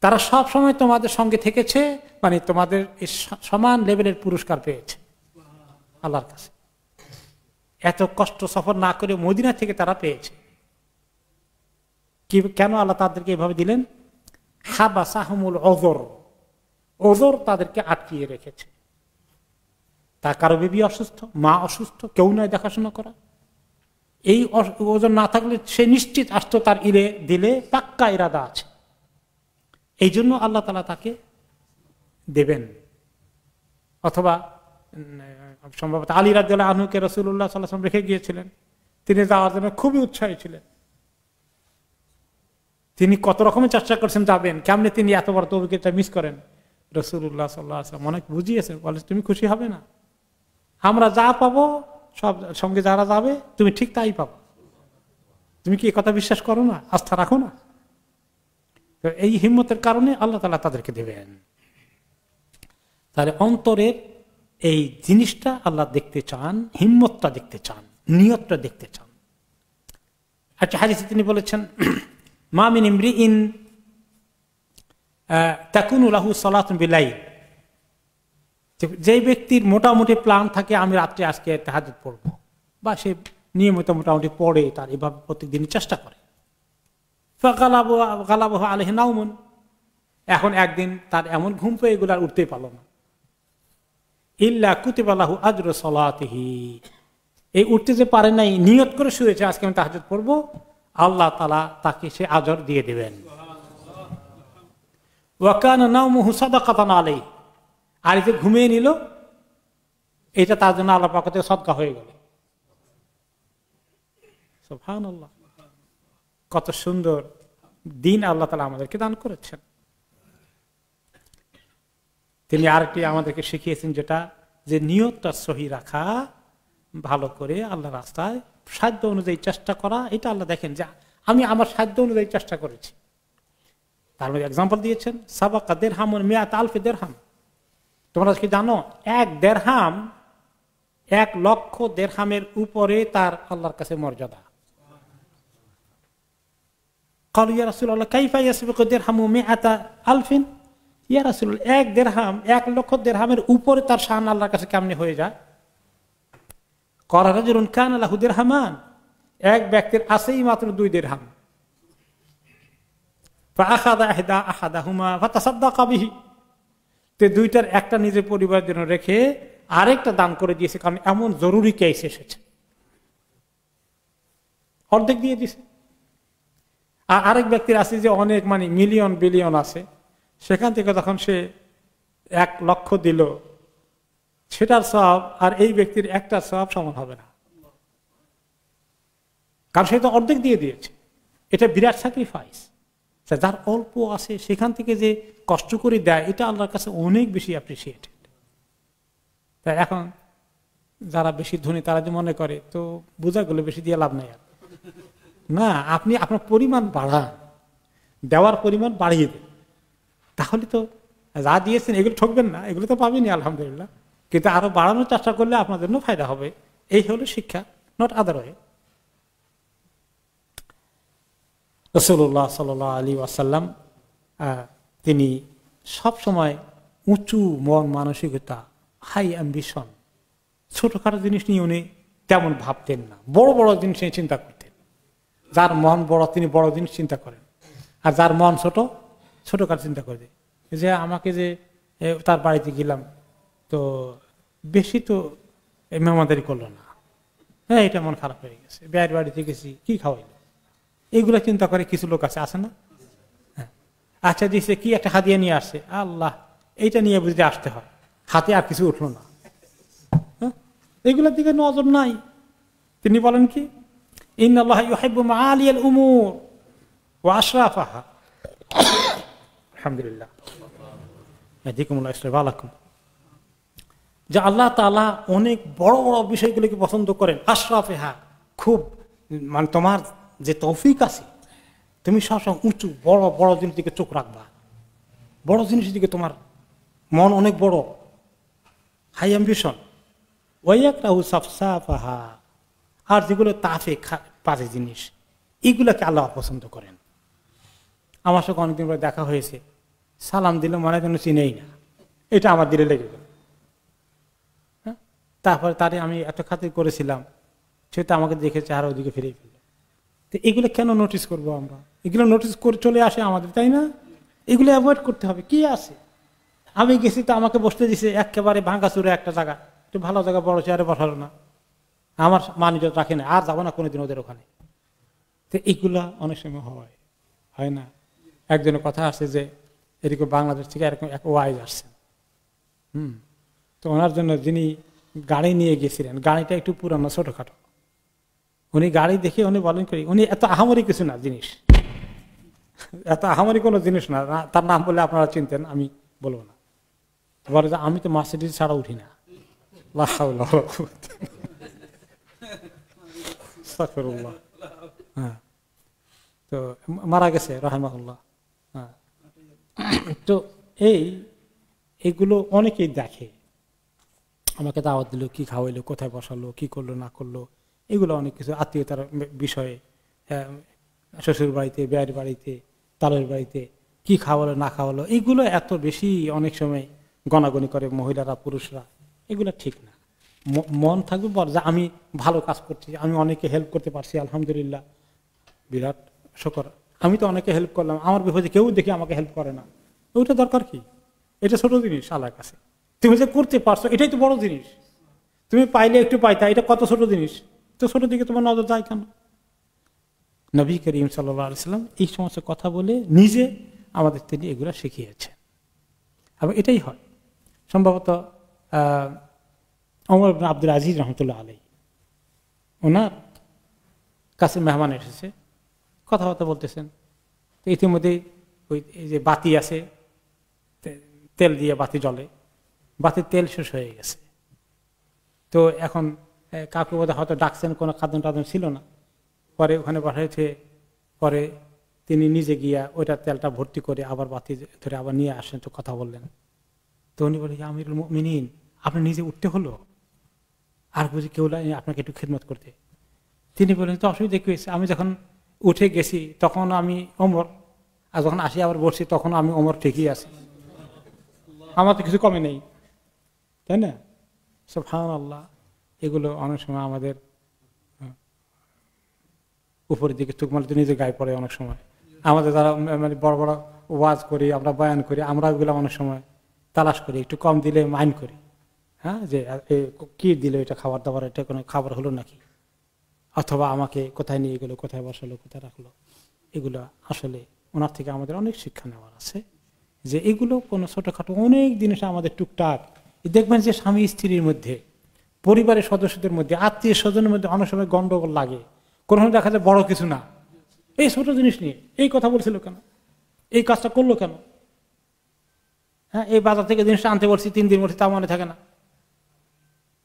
তারা সব সময় তোমাদের সঙ্গে থেকেছে মানে তোমাদের সমান লেভেলের পুরস্কার পেয়েছে আল্লাহর কাছে এত কষ্ট সফর না করে মদিনা থেকে তারা পেয়েছে কেন আল্লাহ তাদেরকে এভাবে দিলেন হাবা সাহমুল অজর অজর তাদেরকে আটকিয়ে রেখেছে তা কারো বেবি অসুস্থ মা অসুস্থ কেউ নয় দেখাশোনা করা এই ওজন না থাকলে সে নিশ্চিত আসতো তার ইলে দিলে পাক্কা ইরাদা আছে এই জন্য আল্লাহ তালা তাকে দেবেন অথবা সম্ভবত আলী রাজ্জাল আহনুকে রসুল্লাহ সাল্লাম রেখে গিয়েছিলেন তিনি যাওয়ার জন্য খুবই উৎসাহী ছিলেন তিনি কত রকমের চেষ্টা করছেন যাবেন কেমনে তিনি এত বড় তবিকেটা মিস করেন রসুল্লাহ সাল্লাহ আসলাম অনেক বুঝিয়েছেন বলে তুমি খুশি হবে না আমরা যা পাবো সব সঙ্গে যারা যাবে তুমি ঠিক তাই পাবো তুমি কি কথা বিশ্বাস করো না আস্থা রাখো না এই হিম্মতের কারণে আল্লাহ তালা তাদেরকে দেবেন তাহলে অন্তরের এই জিনিসটা আল্লাহ দেখতে চান হিম্মতটা দেখতে চান নিয়তটা দেখতে চান আচ্ছা হাদিসে তিনি বলেছেন মামিন ইমরি ইন তাকুন উল্লাহু সালাতুন বিলাই যে ব্যক্তির মোটামুটি প্ল্যান থাকে আমি রাত্রে আজকে তাহাজুদ পড়ব বা সে নিয়মিত মোটামুটি পড়ে তার এভাবে প্রত্যেকদিন চেষ্টা করে গালাবহ আলহে নাউমন এখন একদিন তার এমন ঘুম পেয়ে এগুলো আর উঠতে পারল না ইল্লা কুতিবালাহু আজর সলাতেহি এই উঠতে যে পারে নাই নিয়ত করে শুয়েছে আজকে আমি তাহাজ পড়বো আল্লাহ তালা তাকে সে আজর দিয়ে দেবেন ওয়াকান নাউমহু সাদা কাতান আলাই আর যে ঘুমিয়ে নিল এটা তার জন্য আল্লাহ পক্ষ থেকে সদকা হয়ে গেল আল্লাহ কত সুন্দর দিন আল্লাহ তালা আমাদেরকে দান করেছেন তিনি আরেকটি আমাদেরকে শিখিয়েছেন যেটা যে নিয়তটা সহি রাখা ভালো করে আল্লাহ রাস্তায় সাধ্য অনুযায়ী চেষ্টা করা এটা আল্লাহ দেখেন যে আমি আমার সাধ্য অনুযায়ী চেষ্টা করেছি তার মধ্যে এক্সাম্পল দিয়েছেন সাবাকা দেড়হাম হাম মেয়াত আলফে দেড়হাম তোমরা কি জানো এক দেড়হাম এক লক্ষ দেড়হামের উপরে তার আল্লাহর কাছে মর্যাদা কালু ইয়া রাসুল্লাহ কাইফা ইয়াসবিকু দেড়হামু মেহাতা আলফিন ইয়া রাসুল এক দেড়হাম এক লক্ষ দেড়হামের উপরে তার শাহান আল্লাহর কাছে কেমনি হয়ে যায় করারাজুরুন কান আল্লাহ দেড়হামান এক ব্যক্তির আছেই মাত্র দুই দেড়হাম দুইটার একটা নিজের পরিবারের জন্য রেখে আরেকটা দান করে দিয়েছে কারণ এমন জরুরি কেস এসেছে অর্ধেক দিয়ে দিছে আর আরেক ব্যক্তির আছে যে অনেক মানে মিলিয়ন বিলিয়ন আছে সেখান থেকে তখন সে এক লক্ষ দিল সেটার সব আর এই ব্যক্তির একটা সব সমান হবে না কারণ সে তো অর্ধেক দিয়ে দিয়েছে এটা বিরাট স্যাক্রিফাইস যার অল্প আছে সেখান থেকে যে কষ্ট করে দেয় এটা আল্লাহর কাছে অনেক বেশি অ্যাপ্রিসিয়েটেড তাই এখন যারা বেশি ধনী তারা যে মনে করে তো গেলে বেশি দিয়ে লাভ নেই আর না আপনি আপনার পরিমাণ বাড়ান দেওয়ার পরিমাণ বাড়িয়ে দেন তাহলে তো যা দিয়েছেন এগুলো ঠকবেন না এগুলো তো পাবেনি আলহামদুলিল্লাহ কিন্তু আরো বাড়ানোর চেষ্টা করলে আপনার জন্য ফায়দা হবে এই হলো শিক্ষা নট আদার ওয়ে রসুল্লাহ সাল আলী ওয়াসাল্লাম তিনি সবসময় উঁচু মন মানসিকতা হাই অ্যাম্বিশন ছোটখাটো জিনিস নিয়ে উনি তেমন ভাবতেন না বড় বড় জিনিস নিয়ে চিন্তা করতেন যার মন বড় তিনি বড় জিনিস চিন্তা করেন আর যার মন ছোট ছোট কাজ চিন্তা করে যে আমাকে যে তার বাড়িতে গেলাম তো বেশি তো মেমাদারি করলো না হ্যাঁ এটা মন খারাপ হয়ে গেছে বিয়ের বাড়িতে গেছি কি খাওয়াইলো এইগুলো চিন্তা করে কিছু লোক আছে আছে না হ্যাঁ আচ্ছা দিয়েছে কি একটা হাতিয়া নিয়ে আসছে আল্লাহ এইটা নিয়ে বুঝতে আসতে হয় হাতে আর কিছু উঠলো না হ্যাঁ এগুলোর দিকে নজর নাই তিনি বলেন কি আল্লাহ আলহামদুলিল্লাহ যে আল্লাহ অনেক বড় বড় বিষয়গুলোকে পছন্দ করেন আশরাফেহা খুব মানে তোমার যে তৌফিক আছে তুমি সবসময় উঁচু বড় বড় জিনিস দিকে চোখ রাখবা বড় জিনিস দিকে তোমার মন অনেক বড় হাই অ্যাম্বিশন ওয়াইয়াকরাহু সাফসাফাহা আর যেগুলো তাফে পাঁচে জিনিস এগুলোকে আল্লাহ অপছন্দ করেন আমার সঙ্গে অনেকদিন পরে দেখা হয়েছে সালাম দিলে মনে যেন চিনেই না এটা আমার দিলে লেগে গেল হ্যাঁ? তারপরে তারে আমি এত খাতির করেছিলাম সে তো আমাকে দেখে চেহারা ওদিকে ফিরে ফেলল তো এগুলো কেন নোটিস করব আমরা এগুলো নোটিস করে চলে আসে আমাদের তাই না এগুলো অ্যাভয়েড করতে হবে কি আছে আমি গেছি তো আমাকে বসতে দিছে একেবারে ভাঙ্গাচুরে একটা জায়গা তো ভালো জায়গা বড় চেয়ারে বসালো না আমার মা ইজ্জত রাখে না আর যাবো না কোনোদিন ওদের ওখানে তো এইগুলা অনেক সময় হয় হয় না একজনের কথা আছে যে এরকম বাংলাদেশ থেকে এরকম এক ওয়াইজ আসছেন হুম তো ওনার জন্য যিনি গাড়ি নিয়ে গেছিলেন গাড়িটা একটু পুরানো ছোটোখাটো উনি গাড়ি দেখে উনি বলেন করি উনি এত আহামরি কিছু না জিনিস এত আহামরি কোনো জিনিস না তার নাম বলে আপনারা চিনতেন আমি বলবো না বলে যে আমি তো মার্সিডিজ ছাড়া উঠি না হ্যাঁ। তো মারা গেছে রাহেমাহুল্লাহ হ্যাঁ তো এই এগুলো অনেকেই দেখে আমাকে দাওয়াত দিল কি খাওয়াইলো কোথায় বসালো কি করলো না করলো এগুলো অনেক কিছু আত্মীয়তার বিষয়ে হ্যাঁ, শ্বশুর বাড়িতে বেয়ার বাড়িতে তালের বাড়িতে কি খাওয়ালো না খাওয়ালো এগুলো এত বেশি অনেক সময় গণাগণি করে মহিলারা পুরুষরা এগুলো ঠিক না মন থাকবে বল যে আমি ভালো কাজ করছি আমি অনেকে হেল্প করতে পারছি আলহামদুলিল্লাহ বিরাট শকর আমি তো অনেকে হেল্প করলাম আমার বিপদে কেউ দেখি আমাকে হেল্প করে না ওইটা দরকার কি এটা ছোট জিনিস আল্লাহর কাছে তুমি যে করতে পারছো এটাই তো বড় জিনিস তুমি পাইলে একটু পাইতা এটা কত ছোট জিনিস তো ছোট দিকে তোমার নজর যায় কেন নবী করিম সাল্লাম এই সমস্ত কথা বলে নিজে আমাদের তিনি এগুলা শিখিয়েছেন এবং এটাই হয় সম্ভবত অমর আব্দুল আজিজ রহমতুল্লাহ আলাই ওনার কাছে মেহমান এসেছে কথাবার্তা বলতেছেন তো ইতিমধ্যে ওই এই যে বাতি আছে তেল দিয়ে বাতি জ্বলে বাতির তেল শেষ হয়ে গেছে তো এখন কাকু বোধ হয়তো ডাকছেন কোনো খাদন টাদন ছিল না পরে ওখানে পাঠাইছে পরে তিনি নিজে গিয়া ওইটা তেলটা ভর্তি করে আবার বাতি ধরে আবার নিয়ে আসেন তো কথা বললেন তো উনি বলে আমিরুল মিনিন আপনি নিজে উঠতে হলো আর বুঝি কেউ আপনাকে একটু খেদমত করতে তিনি বললেন তো অসুবিধা কী আমি যখন উঠে গেছি তখন আমি অমর আর যখন আসি আবার বসছি তখন আমি অমর ঠিকই আছি আমার তো কিছু কমে নেই তাই না সব হান আল্লাহ এগুলো অনেক সময় আমাদের উপরের দিকে চোখ মারলে নিজে গায়ে পড়ে অনেক সময় আমাদের যারা মানে বড় বড় ওয়াজ করি আমরা বয়ান করি আমরা ওগুলো অনেক সময় তালাশ করি একটু কম দিলে মাইন্ড করি হ্যাঁ যে কি দিল এটা খাবার দাবার এটা কোনো খাবার হলো নাকি অথবা আমাকে কোথায় নিয়ে গেলো কোথায় বসালো কোথায় রাখলো এগুলো আসলে ওনার থেকে আমাদের অনেক শিক্ষা নেওয়ার আছে যে এগুলো কোনো ছোটোখাটো অনেক জিনিস আমাদের টুকটাক দেখবেন যে স্বামী স্ত্রীর মধ্যে পরিবারের সদস্যদের মধ্যে আত্মীয় স্বজনের মধ্যে অনেক সময় গণ্ডগোল লাগে কোনো সময় দেখা যায় বড় কিছু না এই ছোট জিনিস নিয়ে এই কথা বলছিল কেন এই কাজটা করলো কেন হ্যাঁ এই বাজার থেকে জিনিসটা আনতে বলছি তিন দিন বলছি তা মনে থাকে না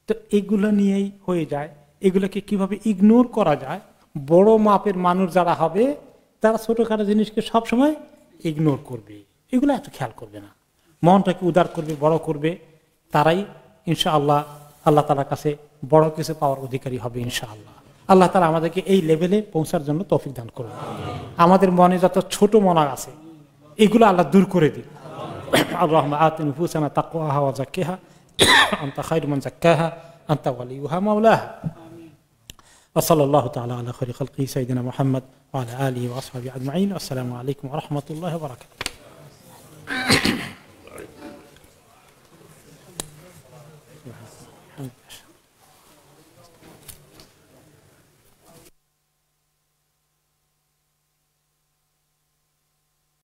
তো এগুলো নিয়েই হয়ে যায় এগুলোকে কিভাবে ইগনোর করা যায় বড় মাপের মানুষ যারা হবে তারা ছোটোখাটো জিনিসকে সবসময় ইগনোর করবে এগুলো এত খেয়াল করবে না মনটাকে উদার করবে বড় করবে তারাই ইনশা আল্লাহ আল্লাহ তালার কাছে বড় কিছু পাওয়ার অধিকারী হবে ইনশা আল্লাহ আল্লাহ তালা আমাদেরকে এই লেভেলে পৌঁছার জন্য তফিক দান করবে আমাদের মনে যত ছোট মনার আছে এগুলো আল্লাহ দূর করে দিন আল্লাহ আতিন হুসেনা তাকুয়া হাওয়া কেহা أنت خير من زكاها أنت وليها مولاها وصلى الله تعالى على خير خلقه سيدنا محمد وعلى آله وأصحابه أجمعين والسلام عليكم ورحمة الله وبركاته